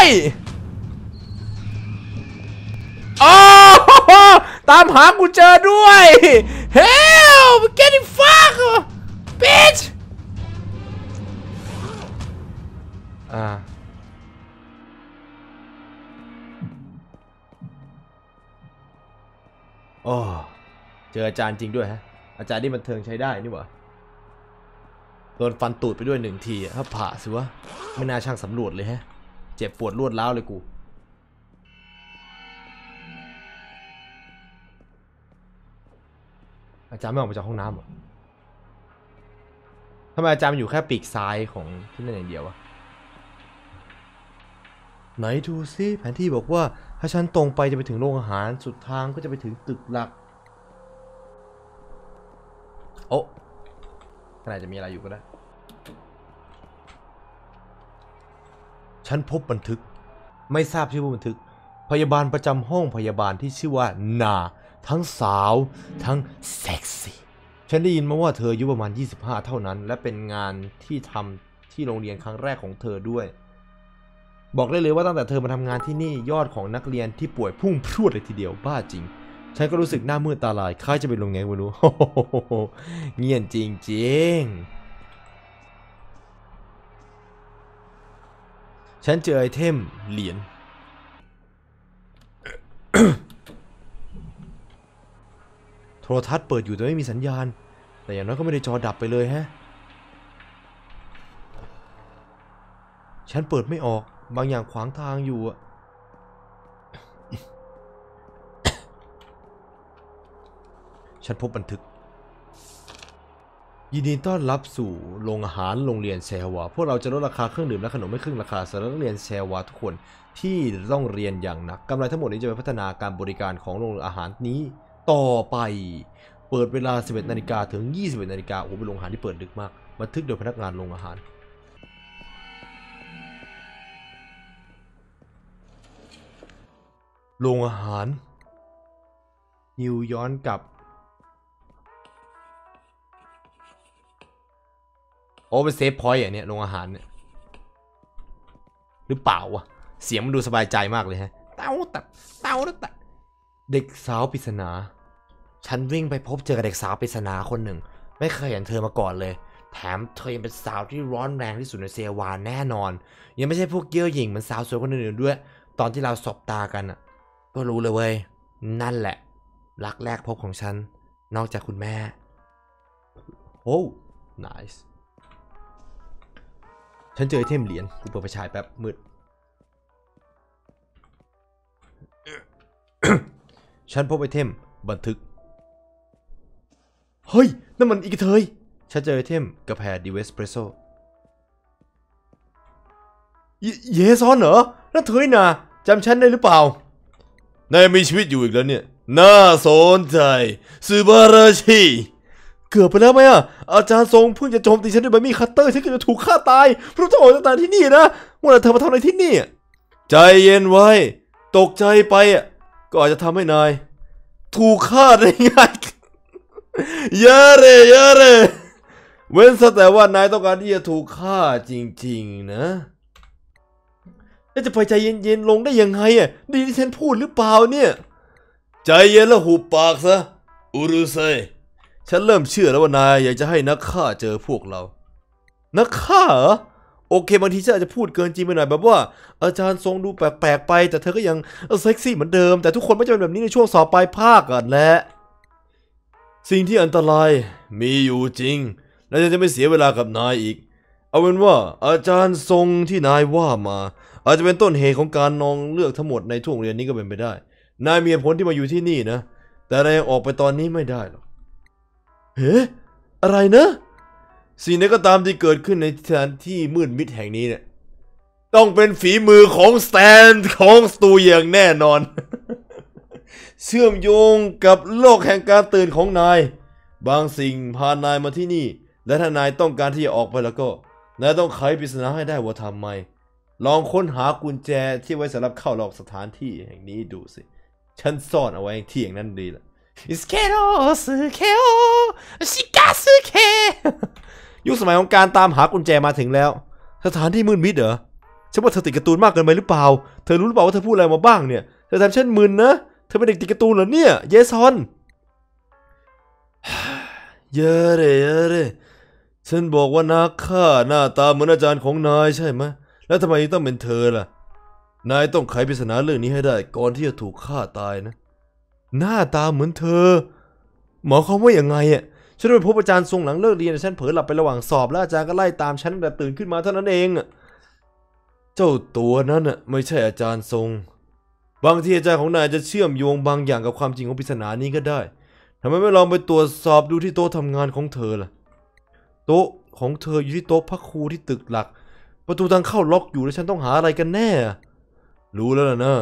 โอ้ตามหากูเจอด้วย Help g e t t i ่ g fuck bitch อ่าโอ้เจออาจารย์จริงด้วยฮะ อาจารย์นี่มันเทิงใช้ได้นี่หว่าโดนฟันตูดไปด้วยหนึ่งทีถ้าผ่าสิวะ ไม่น่าช่างสำรวจเลยฮะ เจ็บปวดรวดร้าวเลยกู อาจารย์ไม่ออกมาจากห้องน้ำหรอ ทำไมอาจารย์อยู่แค่ปีกซ้ายของที่นั่นอย่างเดียววะ ไหนดูซิ แผนที่บอกว่า ถ้าฉันตรงไปจะไปถึงโรงอาหาร สุดทางก็จะไปถึงตึกหลักโอ้ขนาดจะมีอะไรอยู่ก็ได้ฉันพบบันทึกไม่ทราบชื่อผู้บันทึกพยาบาลประจำห้องพยาบาลที่ชื่อว่านา ทั้งสาว ทั้งเซ็กซี่ฉันได้ยินมาว่าเธออายุประมาณ 25 เท่านั้น และเป็นงานที่ทำที่โรงเรียนครั้งแรกของเธอด้วย บอกได้เลยว่าตั้งแต่เธอมาทำงานที่นี่ยอดของนักเรียนที่ป่วยพุ่งพรวดเลยทีเดียวบ้าจริงฉันก็รู้สึกหน้ามืดตาลายคราจะเป็นลงไงไม่รู้เงียนจริงจริงฉันเจอไอเทม เหรียญโทรทัศน์เปิดอยู่แต่ไม่มีสัญญาณ แต่อย่างน้อยก็ไม่ได้จอดับไปเลยฮะฉันเปิดไม่ออกบางอย่างขวางทางอยู่อะฉันพบบันทึกยินดีต้อนรับสู่โรงอาหารโรงเรียนแชวาพวกเราจะลดราคาเครื่องดื่มและขนมไม่ครึ่งราคาสำหรับนักเรียนแชวาทุกคนที่ต้องเรียนอย่างหนักกำไรทั้งหมดนี้จะไปพัฒนาการบริการของโรงอาหารนี้ ต่อไป เปิดเวลา11นาฬิกาถึง21นาฬิกาโอ้เป็นโรงอาหารที่เปิดดึก มากบันทึกโดยพนักงานโรงอาหารโรงอาหาร นิวย้อนกับโอ้เป็นเซฟพอยต์อ่ะเนี่ยโรงอาหารเนี่ยหรือเปล่าวะเสียงมันดูสบายใจมากเลยฮะเต้าตัดเต้าตัดเด็กสาวปริศนา ฉันวิ่งไปพบเจอเด็กสาวปริศนาคนหนึ่ง ไม่เคยเห็นเธอมาก่อนเลย แถมเธอยังเป็นสาวที่ร้อนแรงที่สุดในเซวานแน่นอน ยังไม่ใช่พวกเกี้ยวหญิงเหมือนสาวสวยคนอื่นๆด้วย ตอนที่เราสบตากันอ่ะ ก็รู้เลยเว้ยนั่นแหละ รักแรกพบของฉัน นอกจากคุณแม่โอ้ nice ฉันเจอไอเทมเหรียญกูเปิดไฟฉายแป๊บ มืด ฉันพบไอเทมบันทึก เฮ้ย นั่นมันอีกเทยฉันเจอไอเทมกาแฟดิเวสเปรสโซ เยซอนเหรอ นั่นเทยนะจำฉันได้หรือเปล่า ในมีชีวิตอยู่อีกแล้วเนี่ย น่าสนใจ สุบาราชีเกือบไปแล้วไหมอ่ะอาจารย์ทรงเพิ่งจะโจมตีฉันด้วยใบมีดคัตเตอร์ฉันก็จะถูกฆ่าตายพระเจ้าออกจากตายที่นี่นะว่าเธอมาทำอะไรที่นี่ ใจเย็นไว้ ตกใจไปอ่ะก็อาจจะทำให้นายถูกฆ่าได้ง่ายเยอะเลยเยอะเลยเว้นซะแต่ว่านายต้องการที่จะถูกฆ่าจริง ๆนะ แล้วจะไปใจเย็นๆลงได้ยังไงอ่ะดีที่ฉันพูดหรือเปล่าเนี่ยใจเย็นแล้วหุบปากซะอุรุเซฉันเริ่มเชื่อแล้วว่านายอยากจะให้นักฆ่าเจอพวกเรา นักฆ่าเหรอ โอเคบางทีฉันอาจจะพูดเกินจริงไปหน่อย แบบว่าอาจารย์ทรงดูแปลกๆไป แต่เธอก็ยังเซ็กซี่เหมือนเดิมแต่ทุกคนไม่จะเป็นแบบนี้ในช่วงสอบปลายภาคกันแหละสิ่งที่อันตรายมีอยู่จริงและจะไม่เสียเวลากับนายอีก เอาเป็นว่า อาจารย์ทรงที่นายว่ามา อาจจะเป็นต้นเหตุของการนองเลือกทั้งหมดในทุ่งเรียนนี้ก็เป็นไปได้ นายมีผลที่มาอยู่ที่นี่นะแต่นายออกไปตอนนี้ไม่ได้หรอกเฮ้อะไรนะสิ่งใดก็ตามที่เกิดขึ้นในสถานที่มืดมิดแห่งนี้เนี่ย ต้องเป็นฝีมือของสแตนของสตูอย่างแน่นอน เชื่อมโยงกับโลกแห่งการตื่นของนาย บางสิ่งพานายมาที่นี่ และถ้านายต้องการที่จะออกไปแล้วก็นายต้องไขปริศนาให้ได้ว่าทำไม ลองค้นหากุญแจที่ไว้สำหรับเข้าหลอกสถานที่แห่งนี้ดูสิ ฉันซ่อนเอาไว้ที่อย่างนั้นดีละสเคโรสเคโอชิกาสเคยุคสมัยของการตามหากุญแจมาถึงแล้ว สถานที่มืดมิดเหรอฉันว่าเธอติดการ์ตูนมากเกินไปหรือเปล่า เธอรู้หรือเปล่าว่าเธอพูดอะไรมาบ้างเนี่ย เธอทำเช่นมึนนะ เธอเป็นเด็กติดการ์ตูนเหรอเนี่ยเยซอนเยอะเลยเยอะเลยฉันบอกว่านักฆ่าหน้าตาเหมือนอาจารย์ของนายใช่ไหมแล้วทำไมต้องเป็นเธอล่ะนายต้องไขปริศนาเรื่องนี้ให้ได้ ก่อนที่จะถูกฆ่าตายนะหน้าตาเหมือนเธอ หมอเขาว่าอย่างไงอ่ะฉันไปพบอาจารย์ทรงหลังเลิกเรียนฉันเผลอหลับไประหว่างสอบแล้วอาจารย์ก็ไล่ตามฉันแต่ตื่นขึ้นมาเท่านั้นเอง เจ้าตัวนั้นอ่ะไม่ใช่อาจารย์ทรง บางที อาจารย์ของ นายจะเชื่อมโยงบางอย่างกับความจริงของปริศนานี้ก็ได้ทำไมไม่ลองไปตรวจสอบดูที่โต๊ะทำงานของเธอล่ะโต๊ะของเธออยู่ที่โต๊ะพักครูที่ตึกหลัก ประตูทางเข้าล็อกอยู่แล้วฉันต้องหาอะไรกันแน่ รู้แล้วล่ะเนะ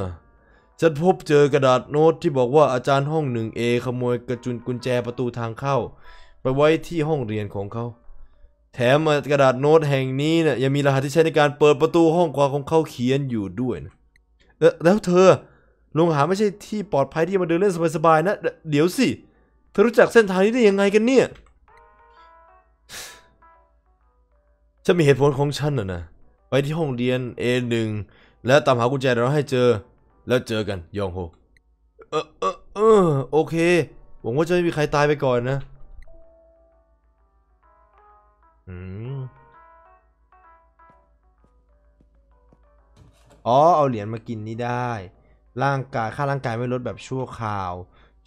ฉันพบเจอกระดาษโน้ตที่บอกว่าอาจารย์ห้องหนึ่งเอขโมยกระจุนกุญแจประตูทางเข้า ไปไว้ที่ห้องเรียนของเขา แถมกระดาษโน้ตแห่งนี้เนะี่ยยังมีรหัสที่ใช้ในการเปิดประตูห้องกว่าของเขาเขียนอยู่ด้วยนะแล้วเธอลงหาไม่ใช่ที่ปลอดภัยที่มาเดินเล่นสบายๆนะ เดี๋ยวสิเธอรู้จักเส้นทางนี้ได้ยังไงกันเนี่ยฉันมีเหตุผลของฉันนะนะไปที่ห้องเรียน A1 และตามหากุญแจเราให้เจอแล้วเจอกัน ยองโฮ เออเออเออโอเค หวังว่าจะไม่มีใครตายไปก่อนนะอืมอ๋อเอาเหรียญมากินนี่ได้ ร่างกายค่าร่างกายไม่ลดแบบชั่วคราว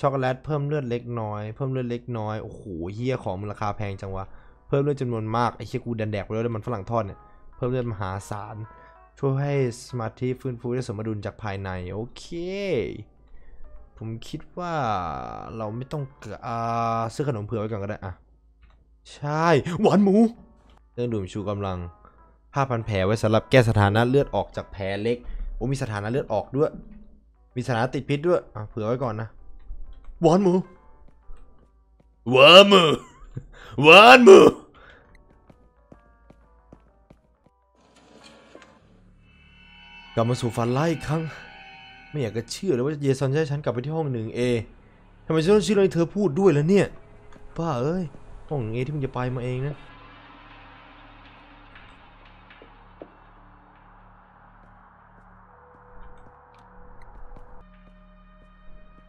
ช็อกโกแลตเพิ่มเลือดเล็กน้อยเพิ่มเลือดเล็กน้อย โอ้โหเฮียของมูลค่าแพงจังวะเพิ่มเลือดจำนวนมากไอ้เชี่ยกูดันแดกไปแล้วมันฝรั่งทอดเนี่ยเพิ่มเลือดมหาศาลช่วยให้สมาธิฟื้นฟูได้สมดุลจากภายในโอเค ผมคิดว่าเราไม่ต้องอาซื้อขนมเผื่อไว้ก่อนก็ได้อะใช่หวานหมูเครื่องดื่มชูกำลังผ้าพันแผลไว้สำหรับแก้สถานะเลือดออกจากแผลเล็กโอ้มีสถานะเลือดออกด้วย มีสถานะติดพิษด้วยอ่ะเผื่อไว้ก่อนนะหวานหมูหวานหมูหวานหมูลับมาสู่ฝันร้ายอีกครั้ง ไม่อยากจะเชื่อเลยว่าเยซอนจะให้ฉันกลับไปที่ห้องหนึ่งเอทำไมฉันต้องเชื่อเลยเธอพูดด้วยล่ะเนี่ยป้าเอ้ยห้องเอที่มึงจะไปมาเอ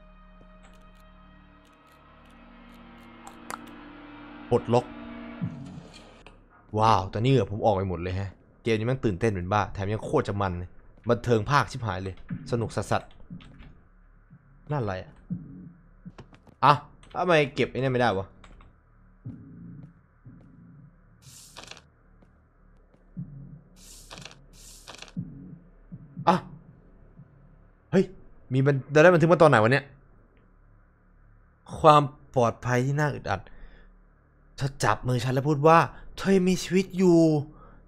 งนะปลดล็อก ว้าวตอนนี้เหงื่อผมออกไปหมดเลยฮะ เกมนี้มันตื่นเต้นเป็นบ้า แถมยังโคตรจะมันเลยบันเทิงภาคชิบหายเลย สนุกสัสสนั่นอะไรอ่ะ อ่ะทำไมเก็บไอ้นี่ไม่ได้วะอเฮ้ย มีบันได้บันทึกมาตอนไหนวันเนี้ยความปลอดภัยที่น่าอึดอัดเธอจับมือฉันแล้วพูดว่า เธอมีชีวิตอยู่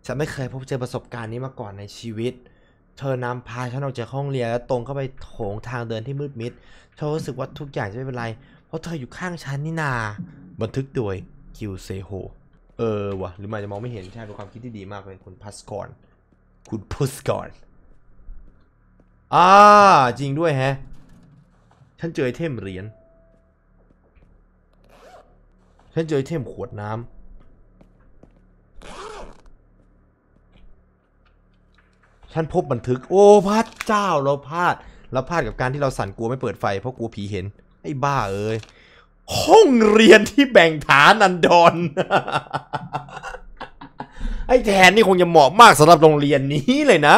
ฉันไม่เคยพบเจอประสบการณ์นี้มาก่อนในชีวิตเธอนำพาฉันออกจากห้องเรียนแล้วตรงเข้าไปโถงทางเดินที่มืดมิด เธอรู้สึกว่าทุกอย่างจะไม่เป็นไร เพราะเธออยู่ข้างฉันนี่นา บันทึกโดยคิวเซโฮ เออวะหรือมันจะมองไม่เห็นใช่เป็นความคิดที่ดีมากเลยคุณพัสกอน คุณพุสกอนอ่าจริงด้วยแฮะ ฉันเจอไอเทมเหรียญฉันเจอไอเทมขวดน้ำฉันพบบันทึกโอ้พระเจ้าเราพลาดเราพลาดกับการที่เราสั่นกลัวไม่เปิดไฟ เพราะกลัวผีเห็น ไอ้บ้าเอ้ยห้องเรียนที่แบ่งฐานันดอนไอ้แทนนี่คงจะเหมาะมากสำหรับโรงเรียนนี้เลยนะ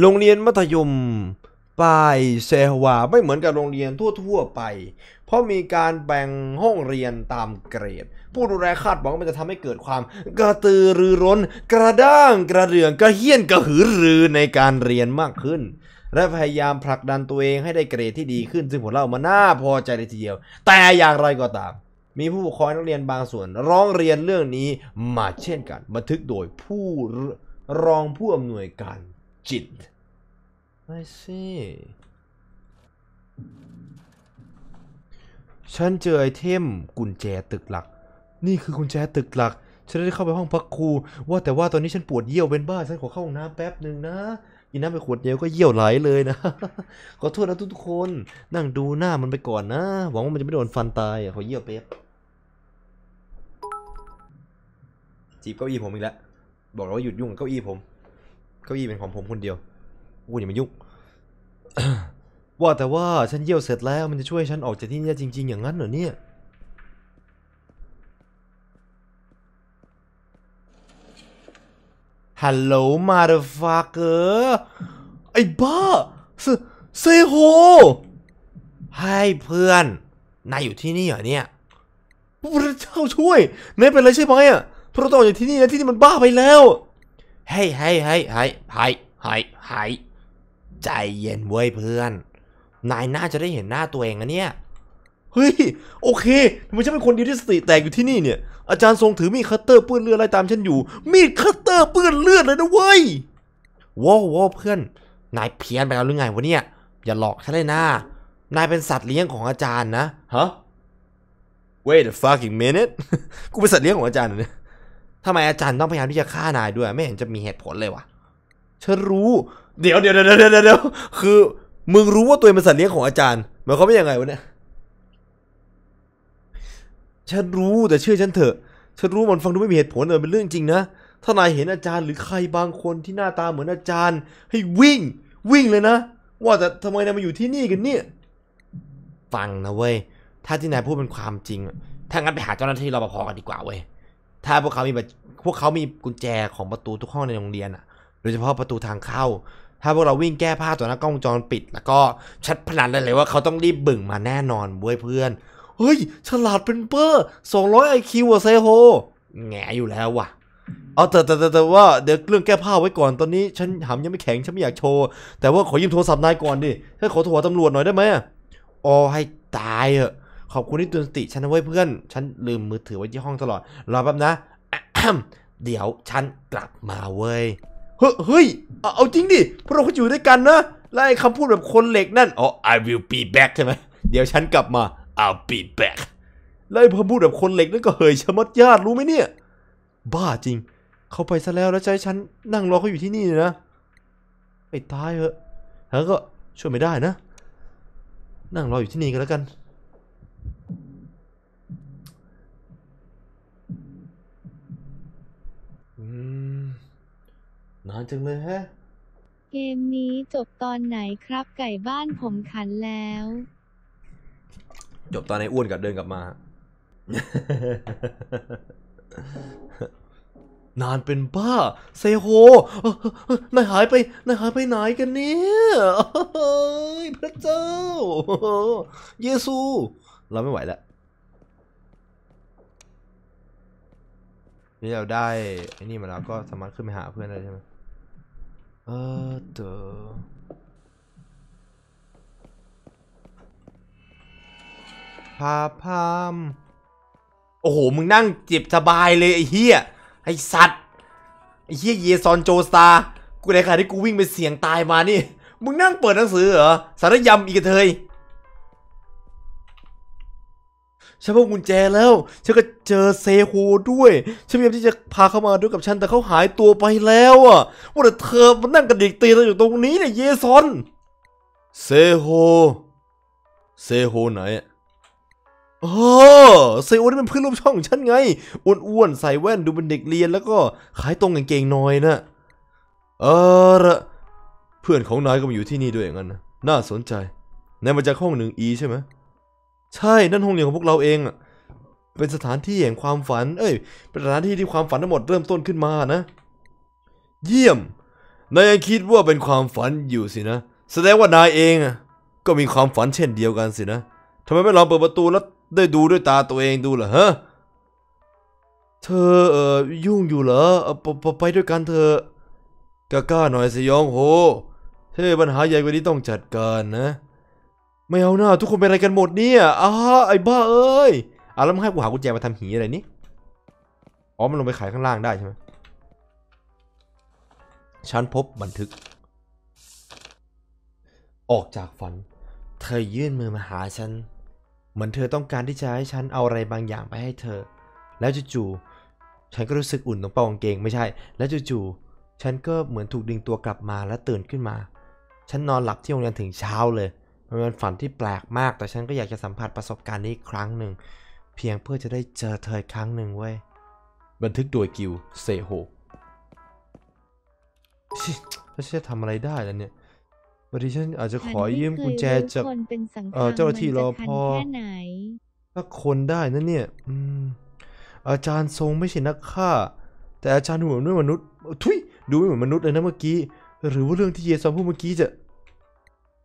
โรงเรียนมัธยมปลายเซฮวาไม่เหมือนกับโรงเรียนทั่วๆไป เพราะมีการแบ่งห้องเรียนตามเกรดผู้ดูแลคาดหวังมันจะทำให้เกิดความ กระตือรือร้น กระด้างกระเรืองกระเฮี้ยนกระหือรือในการเรียนมากขึ้น และพยายามผลักดันตัวเองให้ได้เกรดที่ดีขึ้น ซึ่งผลเล่ามาน่าพอใจเลยทีเดียว แต่อย่างไรก็ตาม มีผู้ปกครองนักเรียนบางส่วน ร้องเรียนเรื่องนี้มาเช่นกัน บันทึกโดยผู้รองผู้อำนวยการจิตไม่สิฉันเจอไอเทมกุญแจตึกหลักนี่คือกุญแจตึกหลัก ฉันได้เข้าไปห้องพักครู ว่าแต่ว่าตอนนี้ฉันปวดเยี่ยวเป็นบ้าฉันขอเข้าห้องน้ำแป๊บหนึ่งนะกินน้ำไปขวดเดียวก็เยี่ยวไหลเลยนะ ขอโทษนะทุกคน นั่งดูหน้ามันไปก่อนนะ หวังว่ามันจะไม่โดนฟันตายอ่ะขอเยี่ยวเป๊บ จีบเก้าอี้ผมอีกแล้ว บอกแล้ว่าหยุดยุ่งกับเก้าอี้ผม เก้าอี้เป็นของผมคนเดียวอู้อย่ามายุ่ง ว่าแต่ว่าฉันเยี่ยวเสร็จแล้วมันจะช่วยฉันออกจากที่นี่จริงๆอย่างนั้นเหรอเนี่ยฮัลโหลมาเดฟาเกอร์ไอ้บ้า เซโฮให้เพื่อน นายอยู่ที่นี่เหรอเนี่ยพระเจ้าช่วยนายเป็นอะไรใช่ไหมอ่ะพระต้องอยู่ที่นี่นะที่นี่มันบ้าไปแล้วเฮ้ยเฮ้ยเฮ้ยเฮ้ยเฮ้ยเฮ้ยเฮ้ยใจเย็นเว้ยเพื่อน นายน่าจะได้เห็นหน้าตัวเองนะเนี่ย เฮ้ยโอเคทำไมฉันเป็นคนเดียวที่สติแตกอยู่ที่นี่เนี่ยอาจารย์ทรงถือมีดคัตเตอร์เปื้อนเลือดไล่ตามฉันอยู่ มีดคัตเตอร์เปื้อนเลือดเลยนะเว้ยว้าวว้าเพื่อน นายเพี้ยนไปแล้วหรือไงวะเนี่ย อย่าหลอกฉันเลยนะนายเป็นสัตว์เลี้ยงของอาจารย์นะฮะ wait a fucking minute กูเป็นสัตว์เลี้ยงของอาจารย์เนี่ยทำไมอาจารย์ต้องพยายามที่จะฆ่านายด้วย ไม่เห็นจะมีเหตุผลเลยวะฉันรู้ เดี๋ยวเดี๋ยวเดี๋ยวเดี๋ยวคือ มึงรู้ว่าตัวเองเป็นสัตว์เลี้ยงของอาจารย์หมายความว่ายังไงวะเนี่ยฉันรู้แต่เชื่อฉันเถอะ ฉันรู้มันฟังดูไม่มีเหตุผลเลยเป็นเรื่องจริงนะ ถ้านายเห็นอาจารย์หรือใครบางคนที่หน้าตาเหมือนอาจารย์ ให้วิ่ง วิ่งเลยนะว่าแต่ทำไมนายมาอยู่ที่นี่กันเนี่ย ฟังนะเว้ยถ้าที่นายพูดเป็นความจริงถ้างั้นไปหาเจ้าหน้าที่รปภกันดีกว่าเว้ยถ้าพวกเขามีพวกเขามีกุญแจของประตูทุกห้องในโรงเรียนอะโดยเฉพาะประตูทางเข้า ถ้าพวกเราวิ่งแก้ผ้าต่อหน้ากล้องจอจรปิด แล้วก็ชัดพนันได้เลยว่าเขาต้องรีบบึ่งมาแน่นอนเว้ยเพื่อนเฮ้ย ฉลาดเป็นเปอร์สองร้อยไอคิวอะเซโฮแงอยู่แล้วว่ะ เอาแต่แต่แต่ว่าเดี๋ยวเรื่องแก้ผ้าไว้ก่อน ตอนนี้ฉันหำยังไม่แข็งฉันไม่อยากโชว์ แต่ว่าขอยืมโทรศัพท์นายก่อนดิให้ขอโทรตำรวจหน่อยได้ไหมอ๋อให้ตายเหอะ ขอบคุณที่ตื่นสติฉันไว้เพื่อน ฉันลืมมือถือไว้ที่ห้องตลอด รอแป๊บนะ เดี๋ยวฉันกลับมาเว้ย เฮ้ย เอาจริงดิพวกเราก็อยู่ด้วยกันนะไล่คำพูดแบบคนเหล็กนั่น อ๋อ I will be back ใช่ไหมเดี๋ยวฉันกลับมา I'll be back แล้วพอพูดแบบคนเหล็กนั่นก็เหยชะมัดญาติรู้ไหมเนี่ย บ้าจริง เขาไปซะแล้วแล้วใจฉันนั่งรอเขาอยู่ที่นี่เลยนะ ไอ้ตายเหอะแล้วก็ช่วยไม่ได้นะ นั่งรออยู่ที่นี่กันแล้วกัน อืมนานจังเลยแฮะ เกมนี้จบตอนไหนครับไก่บ้านผมขันแล้วจบตอนในอ้วนกับเดินกลับมา นานเป็นบ้าเซโฮ นายหายไปนายหายไปไหนกันเนี่ยพระเจ้า เยซูเราไม่ไหวแล้ว นี่เราได้ไอ้นี่มาแล้วก็สามารถขึ้นไปหาเพื่อนได้ใช่ไหมเออเดอพาพาม โอ้โห มึงนั่งเจ็บสบายเลย ไอ้เฮี้ย ไอ้สัตว์ ไอ้เฮี้ยเยซอนโจสตากูด้ขาะที่กูวิ่งไปเสี่ยงตายมานี่ มึงนั่งเปิดหนังสือเหรอ สารยำอีกเถยฉันพบกุญแจแล้ว ฉันก็เจอเซโฮด้วย ฉันพยายามที่จะพาเขามาด้วยกับฉัน แต่เขาหายตัวไปแล้วอ่ะ ว่าแต่เธอมันนั่งกระดิกตีเราอยู่ตรงนี้เนี่ยเยซอน เซโฮเซโฮไหนอะโอ้ไซโอนี่เป็นเพื่อนร่วมช่องของฉันไงอ้วน ๆ ใส่แว่นดูเป็นเด็กเรียน แล้วก็ขายตรงก่งเกงน้อยนะเออละเพื่อนของนายก็มาอยู่ที่นี่ด้วยอย่างนั้นนะน่าสนใจ นายมาจากห้องหนึ่งอีใช่ไหมใช่นั่นห้องเรียนของพวกเราเองอะเป็นสถานที่แห่งความฝันเอ้ย เป็นสถานที่ที่ความฝันทั้งหมดเริ่มต้นขึ้นมานะ เยี่ยมนายยังคิดว่าเป็นความฝันอยู่สินะแสดงว่านายเองก็มีความฝันเช่นเดียวกันสินะทำไมไม่ลองเปิดประตูแล้วได้ดูด้วยตาตัวเองดูเหรอฮะ เธอเอ่อยุ่งอยู่เหรอไปปไปด้วยกันเถอะก้าก้าหน่อยสิยองโฮเฮ้ปัญหาใหญ่กว่านี้ต้องจัดการนะ ไม่เอาหน้าทุกคนเป็นอะไรกันหมดเนี่ย อ้าไอ้บ้าเอ้ยอาแล้วมึงให้กูหากุญแจมาทำหีอะไรนี่อ๋อ มันลงไปขายข้างล่างได้ใช่ไหม ฉันพบบันทึก ออกจากฝัน เธอยื่นมือมาหาฉันเหมือนเธอต้องการที่จะให้ฉันเอาอะไรบางอย่างไปให้เธอ แล้วจู่ๆฉันก็รู้สึกอุ่นตรงเป้ากางเกงไม่ใช่ แล้วจู่ๆฉันก็เหมือนถูกดึงตัวกลับมาและตื่นขึ้นมา ฉันนอนหลับที่โรงเรียนถึงเช้าเลยมันเป็นฝันที่แปลกมากแต่ฉันก็อยากจะสัมผัสประสบการณ์นี้ครั้งหนึ่ง เพียงเพื่อจะได้เจอเธอครั้งหนึ่งเว้ย บันทึกโดยกิวเซโฮแล้วฉันจะทำอะไรได้แล้วเนี่ยบางทีฉันอาจจะขอยืมกุญแจจากเจ้าหน้าที่รอพอสักคนได้นะเนี่ยอาจารย์ทรงไม่ใช่นักฆ่า แต่อาจารย์ดูเหมือนมนุษย์ ทุยดูไม่เหมือนมนุษย์เลยนะเมื่อกี้หรือว่าเรื่องที่เยซอนพูดเมื่อกี้จะ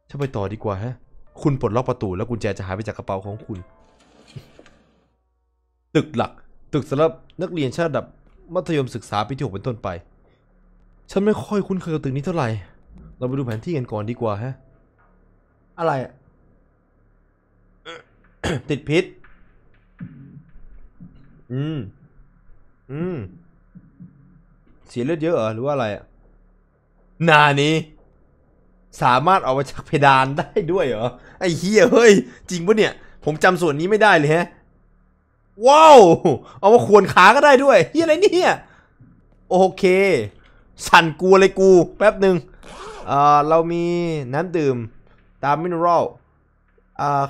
จะไปต่อดีกว่า ฮะ คุณปลดล็อกประตู แล้วกุญแจจะหายไปจากกระเป๋าของคุณ ตึกหลัก ตึกสำหรับนักเรียนชาติดับ มัธยมศึกษาปีที่หกเป็นต้นไปฉันไม่ค่อยคุ้นเคยกับตึกนี้เท่าไหร่เราไปดูแผนที่กันก่อนดีกว่าฮะอะไรติดพิษอืมอืมเสียเลือดเยอะหรือว่าอะไรอ่ะนานี้ สามารถออกมาจากเพดานได้ด้วยเหรอไอ้เฮียเฮ้ยจริงปะเนี่ย ผมจำส่วนนี้ไม่ได้เลยฮะว้าว เอามาขวนขาก็ได้ด้วยเฮียอะไรเนี่ยโอเค สั่นกลัวเลยกู แป๊บหนึ่งเรามี น้ำดื่มตามมินเนอรัล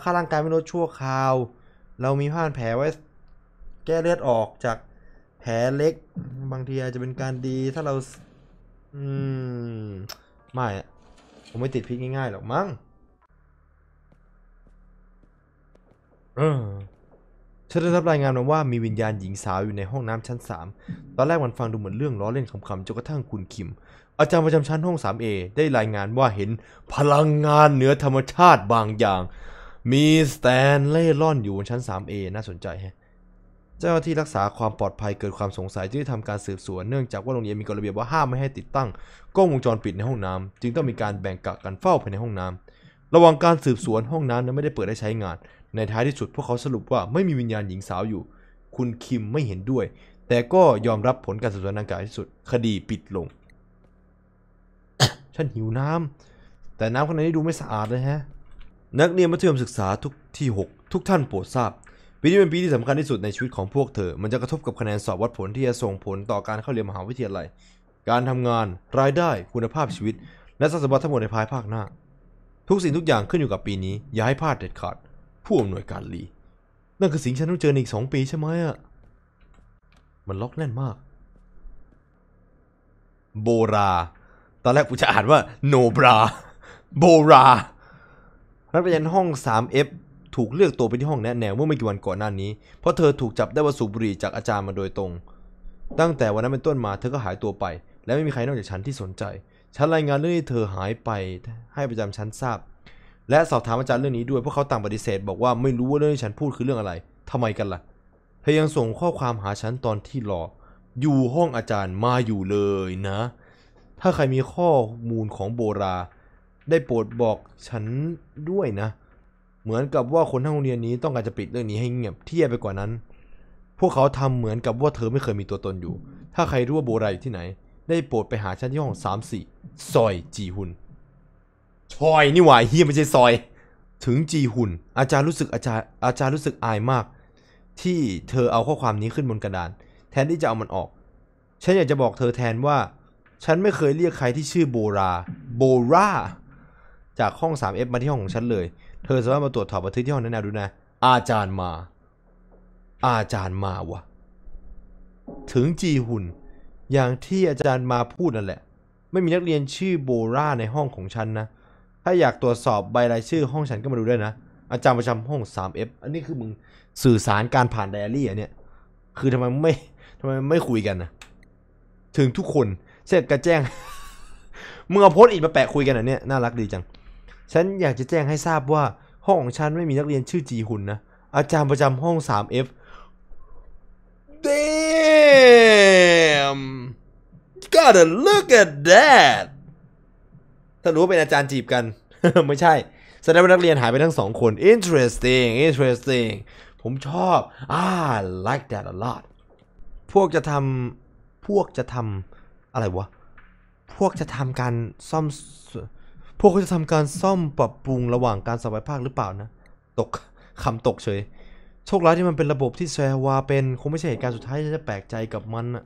ค่าร่างกายไม่ลดชั่วคราว เรามีผ้าแผลไว้ แก้เลือดออกจากแผลเล็ก บางทีอาจจะเป็นการดีถ้าเรา อืม ไม่ ผมไม่ติดพิษง่าย ๆ หรอกมั้งฉันได้รับรายงานมาว่ามีวิญญาณหญิงสาวอยู่ในห้องน้ำชั้นสามตอนแรกมันฟังดูเหมือนเรื่องล้อเล่นขำๆจนกระทั่งคุณคิมอาจารย์ประจำชั้นห้อง 3A ได้รายงานว่าเห็นพลังงานเหนือธรรมชาติบางอย่าง มีสแตนเล่ล่อนอยู่บนชั้น 3A น่าสนใจ ฮะ เจ้าที่รักษาความปลอดภัยเกิดความสงสัยจึงได้ทำการสืบสวน เนื่องจากว่าโรงเรียนมีกฎระเบียบว่าห้ามไม่ให้ติดตั้งกล้องวงจรปิดในห้องน้ำ จึงต้องมีการแบ่งกะกันเฝ้าภายในห้องน้ำ ระหว่างการสืบสวนห้องน้ำนั้นไม่ได้เปิดให้ใช้งาน ในท้ายที่สุดพวกเขาสรุปว่าไม่มีวิญญาณหญิงสาวอยู่ คุณคิมไม่เห็นด้วย แต่ก็ยอมรับผลการสืบสวนดังกล่าวที่สุด คดีปิดลงฉันหิวน้ำ แต่น้ำข้างในนี่ดูไม่สะอาดเลยฮะ นักเรียนมัธยมศึกษาทุกที่ 6 ทุกท่านโปรดทราบ ปีนี้เป็นปีที่สำคัญที่สุดในชีวิตของพวกเธอ มันจะกระทบกับคะแนนสอบวัดผล ที่จะส่งผลต่อการเข้าเรียนมหาวิทยาลัยการทำงานรายได้คุณภาพชีวิต และทรัพย์สมบัติทั้งหมดในภายภาคหน้าทุกสิ่งทุกอย่างขึ้นอยู่กับปีนี้อย่าให้พลาดเด็ดขาดผู้อำนวยการลีนั่นคือสิ่งที่ฉันต้องเจออีกสองปีใช่ไหมอ่ะมันล็อกแน่นมาก โบราตอนแรกกูจะอ่านว่าโนบราโบรารัฐประยันห้อง 3F ถูกเลือกตัวไปที่ห้องแนะแนวเมื่อไม่กี่วันก่อนหน้านี้ เพราะเธอถูกจับได้ว่าสูบบุหรี่จากอาจารย์มาโดยตรง ตั้งแต่วันนั้นเป็นต้นมาเธอก็หายตัวไป และไม่มีใครนอกจากฉันที่สนใจ ฉันรายงานเรื่องที่เธอหายไป ให้ประจำชั้นทราบ และสอบถามอาจารย์เรื่องนี้ด้วยเพราะเขาต่างปฏิเสธ บอกว่าไม่รู้ว่าเรื่องที่ฉันพูดคือเรื่องอะไร ทำไมกันละ่ะเธอยังส่งข้อความหาฉันตอนที่รออยู่ห้องอาจารย์มาอยู่เลยนะถ้าใครมีข้อมูลของโบรา ได้โปรดบอกฉันด้วยนะ เหมือนกับว่าคนทั้งโรงเรียนนี้ต้องการจะปิดเรื่องนี้ให้เงียบที่แย่ไปกว่านั้น พวกเขาทำเหมือนกับว่าเธอไม่เคยมีตัวตนอยู่ ถ้าใครรู้ว่าโบราอยู่ที่ไหน ได้โปรดไปหาฉันที่ห้องสามสี่ซอยจีหุนชอยนี่หว่าเฮียไม่ใช่ซอย ถึงจีหุนอาจารย์รู้สึกอาจารย์อาจารย์รู้สึกอายมาก ที่เธอเอาข้อความนี้ขึ้นบนกระดาน แทนที่จะเอามันออกฉันอยากจะบอกเธอแทนว่าฉันไม่เคยเรียกใครที่ชื่อโบรา โบรา จากห้อง 3F มาที่ห้องของฉันเลย เธอสามารถมาตรวจถอบบันทึกที่ห้องนั้นดูนะ อาจารย์มา อาจารย์มาวะถึงจีหุน อย่างที่อาจารย์มาพูดนั่นแหละ ไม่มีนักเรียนชื่อโบราในห้องของฉันนะ ถ้าอยากตรวจสอบใบรายชื่อห้องฉันก็มาดูได้นะ อาจารย์ประจำห้อง 3F อันนี้คือมึงสื่อสารการผ่านไดอารี่อ่ะเนี่ย คือทำไมไม่ทำไมไม่คุยกันนะ ถึงทุกคนเสร็จกระแจ้งมึงเอาโพสต์อีกมาแปะคุยกันอ่ะเนี่ยน่ารักดีจัง ฉันอยากจะแจ้งให้ทราบว่าห้องของฉันไม่มีนักเรียนชื่อจีหุนนะ อาจารย์ประจำห้อง 3F เดม gotta look at that ถ้ารู้ว่าเป็นอาจารย์จีบกัน ไม่ใช่ แสดงว่านักเรียนหายไปทั้งสองคน interesting interesting ผมชอบ ah like that a lot พวกจะทำพวกจะทำอะไรวะ พวกจะทำการซ่อมพวกเขาจะทำการซ่อมปรับปรุงระหว่างการสบายภาคหรือเปล่านะตกคำตกเฉยโชคร้ายที่มันเป็นระบบที่แซวาเป็นคงไม่ใช่เหตุการณ์สุดท้ายที่จะแปลกใจกับมันนะน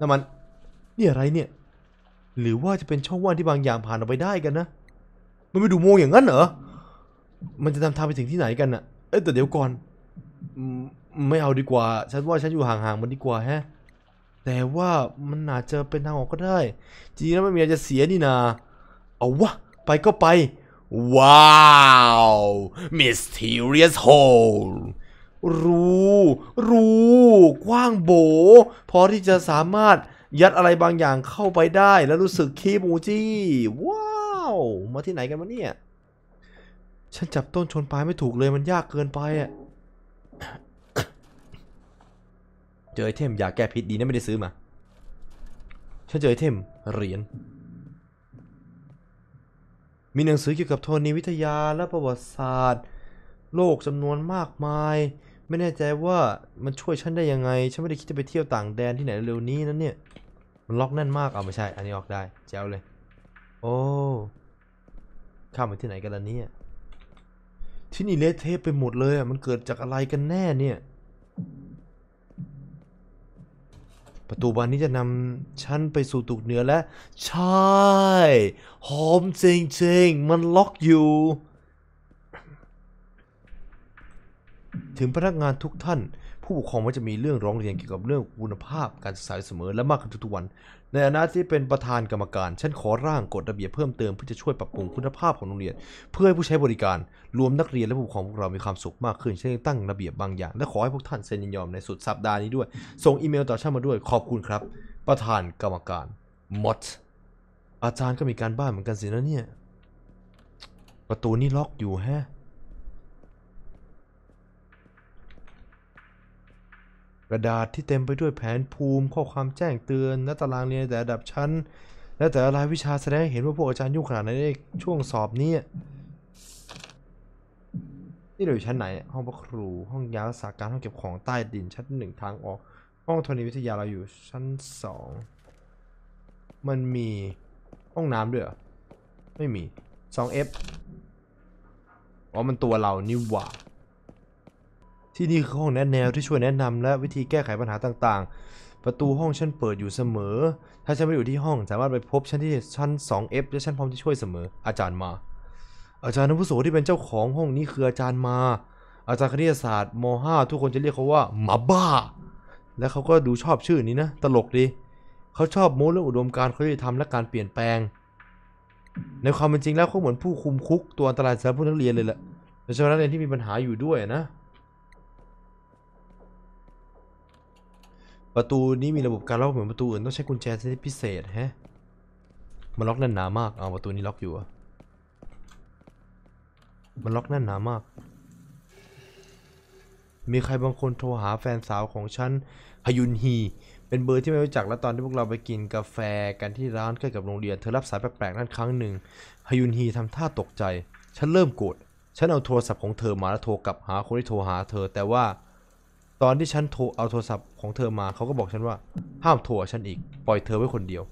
ล้วมัน นี่อะไรเนี่ย หรือว่าจะเป็นช่องว่างที่บางอย่างผ่านออกไปได้กันนะมันไม่ดูโมงอย่างนั้นเหรอมันจะนำทางไปถึงที่ไหนกัน่ะเอ้แต่เดี๋ยวก่อนไม่เอาดีกว่า ฉันว่าฉันอยู่ห่างๆมันดีกว่าแฮะ แต่ว่ามันอาจจะเป็นทางออกก็ได้ จริงๆแล้วไม่มีอะไรจะเสียนี่นา เอาวะ ไปก็ไป ว้าว mysterious hole รู รู กว้างโบ พอที่จะสามารถยัดอะไรบางอย่างเข้าไปได้แล้วรู้สึกคีบูจี้ ว้าว มาที่ไหนกันวะเนี่ย ฉันจับต้นชนปลายไม่ถูกเลยมันยากเกินไปอะเจอไอเทมยาแก้พิษดีนะไม่ได้ซื้อมา ฉันเจอไอเทมเหรียญ มีหนังสือเกี่ยวกับธรณีวิทยาและประวัติศาสตร์ โลกจำนวนมากมาย ไม่แน่ใจว่ามันช่วยฉันได้ยังไง ฉันไม่ได้คิดจะไปเที่ยวต่างแดนที่ไหนเร็วนี้นั้นเนี่ยมันล็อกแน่นมาก เอาไม่ใช่ อันนี้ออกได้แจ๋วเลย โอ้ข้ามไปที่ไหนกันล่ะเนี่ยที่นี่เละเทะไปหมดเลยอ่ะมันเกิดจากอะไรกันแน่เนี่ยประตูบานนี้จะนำฉันไปสู่ตุกเหนือและใช่ หอมจริงๆ มันล็อกอยู่ ถึงพนักงานทุกท่าน ผู้ปกครองว่าจะมีเรื่องร้องเรียนเกี่ยวกับเรื่องคุณภาพการศึกษาเสมอและมากขึ้นทุกๆวันในฐานะที่เป็นประธานกรรมการฉันขอร่างกฎระเบียบเพิ่มเติมเพื่อจะช่วยปรับปรุงคุณภาพของโรงเรียน เพื่อให้ผู้ใช้บริการ รวมนักเรียนและผู้ปกครองพวกเรามีความสุขมากขึ้นฉันตั้งระเบียบบางอย่างและขอให้พวกท่านเซ็นยินยอมในสุดสัปดาห์นี้ด้วย ส่งอีเมลต่อฉันมาด้วยขอบคุณครับ ประธานกรรมการมดอาจารย์ก็มีการบ้านเหมือนกันสินะเนี่ยประตูนี่ล็อกอยู่แฮะกระดาษที่เต็มไปด้วยแผนภูมิข้อความแจ้งเตือน และตารางเรียนแต่ระดับชั้นและแต่รายวิชาแสดงเห็นว่าพวกอาจารย์ยุ่งขนาดไหนในช่วงสอบนี้ นี่เราอยู่ชั้นไหนห้องพระครูห้องยารสกราการห้องเก็บของใต้ดินชั้นหนึ่งทางออก ห้องธรณีวิทยาเราอยู่ชั้นสองมันมีห้องน้ำด้วยไม่มี 2F อ๋อมันตัวเรานี่หว่าที่นี่คือห้องแนะแนว ที่ช่วยแนะนำและวิธีแก้ไขปัญหาต่างๆ ประตูห้องฉันเปิดอยู่เสมอ ถ้าฉันไม่อยู่ที่ห้องสามารถไปพบฉันที่ชั้น 2F และฉันพร้อมที่ช่วยเสมอ อาจารย์มา อาจารย์นวูโสที่เป็นเจ้าของห้องนี้คืออาจารย์มา อาจารย์คณิตศาสตร์ม .5 ทุกคนจะเรียกเขาว่ามาบ้า และเขาก็ดูชอบชื่อนี้นะตลกดี เขาชอบโม้เรื่องอุดมการณ์เขาจะทำและการเปลี่ยนแปลง ในความเป็นจริงแล้วเขาเหมือนผู้คุมคุกตัวอันตรายสำหรับพวกนักเรียนเลยแหละโดยเฉพาะนักเรียนที่มีปัญหาอยู่ด้วยนะประตูนี้มีระบบการล็อกเหมือนประตูอื่นต้องใช้กุญแจชนิดพิเศษฮะมันล็อกแน่นหนามากเอาประตูนี้ล็อกอยู่อะมันล็อกแน่นหนามาก มีใครบางคนโทรหาแฟนสาวของฉันฮยุนฮีเป็นเบอร์ที่ไม่รู้จักและตอนที่พวกเราไปกินกาแฟกันที่ร้านใกล้กับโรงเรียน เธอรับสายแปลกๆนั่นครั้งหนึ่งฮยุนฮีทำท่าตกใจฉันเริ่มโกรธฉันเอาโทรศัพท์ของเธอมาแล้วโทรกลับหาคนที่โทรหาเธอแต่ว่าตอนที่ฉันโทรเอาโทรศัพท์ของเธอมา เขาก็บอกฉันว่า ห้ามโทรฉันอีก ปล่อยเธอไว้คนเดียว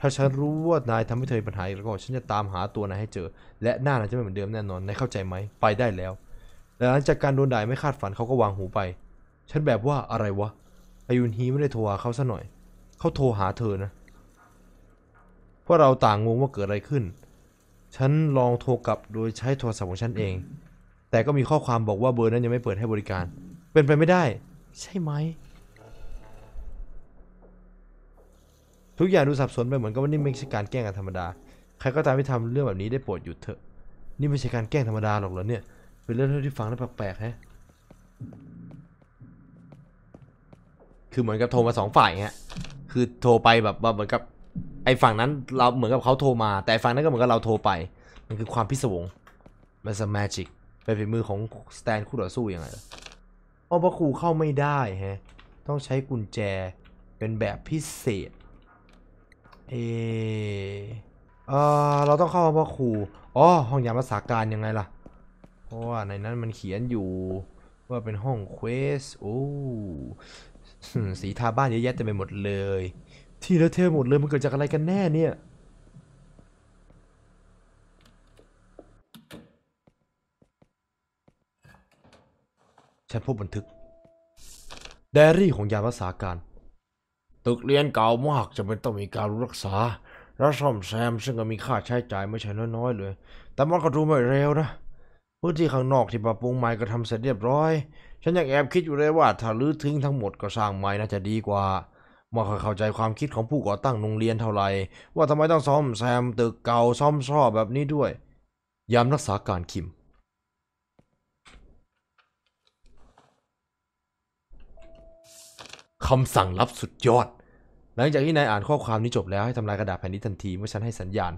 ถ้าฉันรู้ว่านายทำให้เธอมีปัญหาอีกแล้วก็ฉันจะตามหาตัวนายให้เจอ และหน้านายจะไม่เหมือนเดิมแน่นอน นายเข้าใจไหมไปได้แล้วหลังจากการโดนด่าไม่คาดฝัน เขาก็วางหูไป ฉันแบบว่าอะไรวะอายุนฮีไม่ได้โทรหาเขาซะหน่อย เขาโทรหาเธอนะพวกเราต่างงงว่าเกิดอะไรขึ้น ฉันลองโทรกลับโดยใช้โทรศัพท์ของฉันเอง แต่ก็มีข้อความบอกว่าเบอร์นั้นยังไม่เปิดให้บริการเป็นไปไม่ได้ ใช่ไหมทุกอย่างดูสับสนไปเหมือนกับว่านี่ไม่ใช่การแกล้งธรรมดา ใครก็ตามที่ทำเรื่องแบบนี้ได้โปรดหยุดเถอะนี่ไม่ใช่การแกล้งธรรมดาหรอกเหรอเนี่ยเป็นเรื่องที่ฟังแล้วแปลกๆฮะคือเหมือนกับโทรมาสองฝ่ายฮะคือโทรไปแบบเหมือนกับไอ้ฝั่งนั้น เราเหมือนกับเขาโทรมา แต่ฝั่งนั้นก็เหมือนกับเราโทรไป มันคือความพิศวงมันสแมจิกเป็นฝีมือของสแตนคู่ต่อสู้ยังไงเอาพระครูเข้าไม่ได้ฮะต้องใช้กุญแจเป็นแบบพิเศษ เออเราต้องเข้าพระครูอ๋อห้องยามรักษาการยังไงล่ะ เพราะว่าในนั้นมันเขียนอยู่ ว่าเป็นห้องเควส โอ้สีทาบ้านเยอะแยะเต็มไปหมดเลย ที่เลอะเทอหมดเลยมันเกิดจากอะไรกันแน่เนี่ยันพบบันทึกไดรี่ของยามรักษาการ ตึกเรียนเก่ามากจะเป็นต้องมีการรักษา และซ่อมแซม ซึ่งก็มีค่าใช้จ่ายไม่ใช่น้อยๆ เลย แต่มันก็ดูไม่เร็วนะ พื้นที่ข้างนอกที่ปรับปรุงใหม่ก็ทำเสร็จเรียบร้อย ฉันยังแอบคิดอยู่เลยว่า ถ้ารื้อทิ้งทั้งหมดก็สร้างใหม่น่าจะดีกว่า ไม่ค่อยเข้าใจความคิดของผู้ก่อตั้งโรงเรียนเท่าไหร่ว่าทำไมต้องซ่อมแซมตึกเก่าซ่อมซ่อแบบนี้ด้วย ยามรักษาการคิมคำสั่งลับสุดยอด หลังจากที่นายอ่านข้อความนี้จบแล้ว ให้ทำลายกระดาษแผ่นนี้ทันทีเมื่อฉันให้สัญญาณ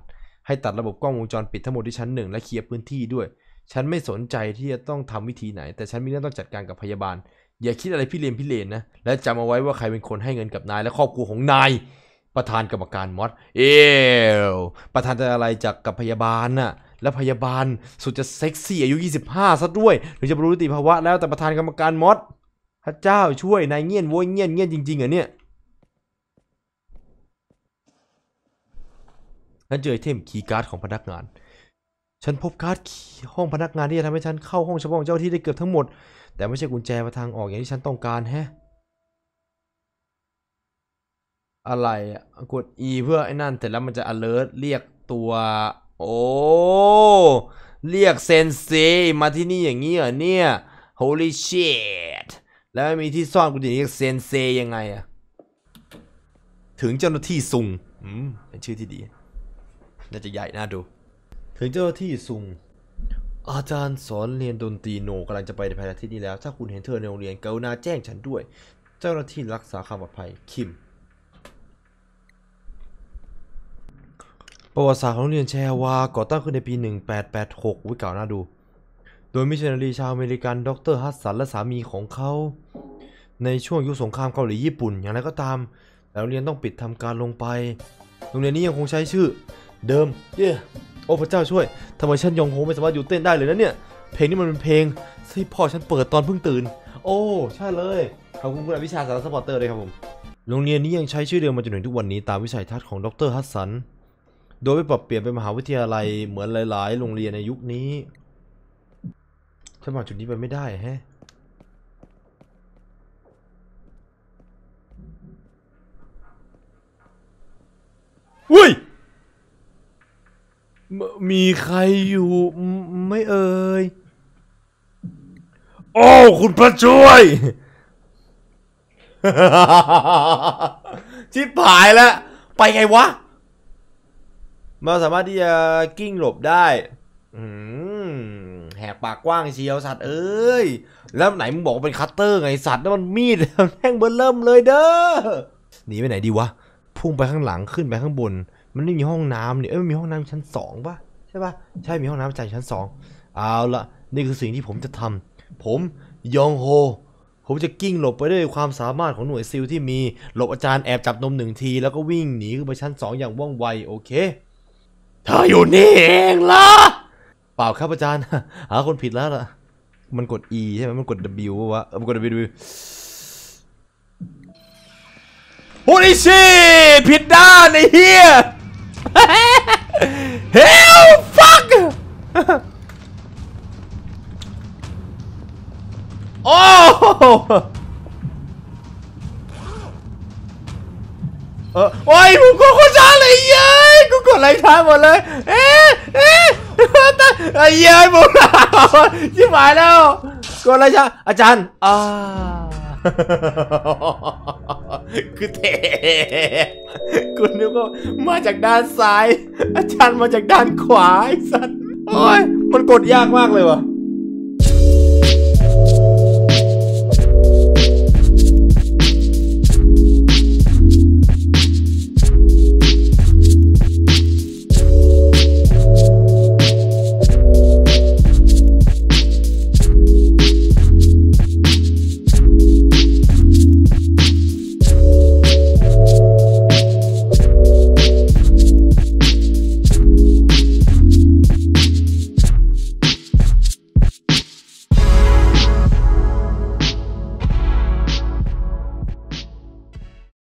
ให้ตัดระบบกล้องวงจรปิดทั้งหมดที่ชั้นหนึ่งและเคลียร์พื้นที่ด้วย ฉันไม่สนใจที่จะต้องทำวิธีไหน แต่ฉันมีเรื่องต้องจัดการกับพยาบาล อย่าคิดอะไรพี่เลนพี่เลนนะ และจำเอาไว้ว่าใครเป็นคนให้เงินกับนาย และครอบครัวของนายประธานกรรมการมอสเอวประธานจะอะไรจากกับพยาบาลน่ะและพยาบาลสุดจะเซ็กซี่ อายุ 25ซะด้วยหรือจะรู้ติภาวะแล้ว แต่ประธานกรรมการมอสระเจ้าช่วยนายเงียน โว้ยเงียนเงียน จริงๆอ่ะเนี่ยฉันเจอไอเทมคีย์การ์ดของพนักงาน ฉันพบการ์ดห้องพนักงานที่จะทำให้ฉันเข้าห้องเฉพาะเจ้าที่ได้เกือบทั้งหมด แต่ไม่ใช่กุญแจมาทางออกอย่างที่ฉันต้องการแฮะ อะไรกด E เพื่อไอ้นั่นเสร็จแล้วมันจะ alert เรียกตัว โอ้เรียกเซนเซมาที่นี่อย่างนี้เหรอเนี่ย holy shit แล้วไม่มีที่ซ่อนกูจะเรียกเซนเซยังไงอะ ถึงเจ้าหน้าที่ซุงอืม เป็นชื่อที่ดี น่าจะใหญ่น่าดู ถึงเจ้าหน้าที่ซุงอาจารย์สอนเรียนดนตรีโนกำลังจะไปในภายในที่นี้แล้ว ถ้าคุณเห็นเธอในโรงเรียนเกานาแจ้งฉันด้วย เจ้าหน้าที่รักษาความปลอดภัยคิมประวัติศาสตร์ของโรงเรียนแชวาก่อตั้งขึ้นในปี1886วิ้เก่าน่าดูโดยมิชชันนารีชาวอเมริกันดรฮัสสันและสามีของเขา ในช่วงยุคสงครามเกาหลีญี่ปุ่นอย่างไรก็ตาม แล้วเรียนต้องปิดทำการลงไปโรงเรียนนี้ยังคงใช้ชื่อเดิม เย้โอ้พระเจ้าช่วยทำไมฉันยองโฮไม่สามารถอยู่เต้นได้เลยนะเนี่ย เพลงนี้มันเป็นเพลงที่พ่อฉันเปิดตอนเพิ่งตื่น โอ้ใช่เลยขอบคุณคุณวิชาสารสปอร์เตอร์เลยครับผมโรงเรียนนี้ยังใช้ชื่อเดิมมาจนถึงทุกวันนี้ ตามวิสัยทัศน์ของดรฮัสสันโดยไปปรับเปลี่ยนเป็นมหาวิทยาลัยเหมือนหลาย ๆ โรงเรียนในยุคนี้ฉันผ่านจุดนี้ไปไม่ได้แฮะวุ้ย มีใครอยู่ ไม่เอ่ยโอ้คุณพระช่วย ชิบหายแล้ว ไปไงวะมาสามารถที่จะกิ้งหลบได้อืมแหกปากกว้างเชียวสัตว์เอ้ยแล้วไหนมึงบอกเป็นคัตเตอร์ไงสัตว์นั่นมันมีดแห้งเบิ่เริ่มเลยเด้อหนีไปไหนดีวะพุ่งไปข้างหลังขึ้นไปข้างบน มันไม่มีห้องน้ำเนี่ยเอ้ยมีห้องน้ำชั้นสองปะใช่ปะใช่มีห้องน้ำใจชั้นสองเอาละนี่คือสิ่งที่ผมจะทำผมยองโฮผมจะกิ้งหลบไปด้วยความสามารถของหน่วยซิลที่มี หลบอาจารย์แอบจับนมหนึ่งทีแล้วก็วิ่งหนีขึ้นไปชั้นสองอย่างว่องไวโอเคเธออยู่นี่เองเหรอเปล่าครับอาจารย์ หาคนผิดแล้วล่ะ มันกด E ใช่ไหมมันกด W วะ มันกด W โอ้ยชีผิดด้านไอ้เหี้ย Hell fuck โอ้ออโอ้ยกูกดคนช้าเลยเย้กูกดไลท้าหมดเลย เอ๊ะ เอ๊ะไอ้เย้ยบุกเราชหายแล้วกดไรช้าอาจารย์อ่าคือเทคุณนึกว่ามาจากด้านซ้ายอาจารย์มาจากด้านขวาไอ้สัตว์โอ้ยมันกดยากมากเลยวะ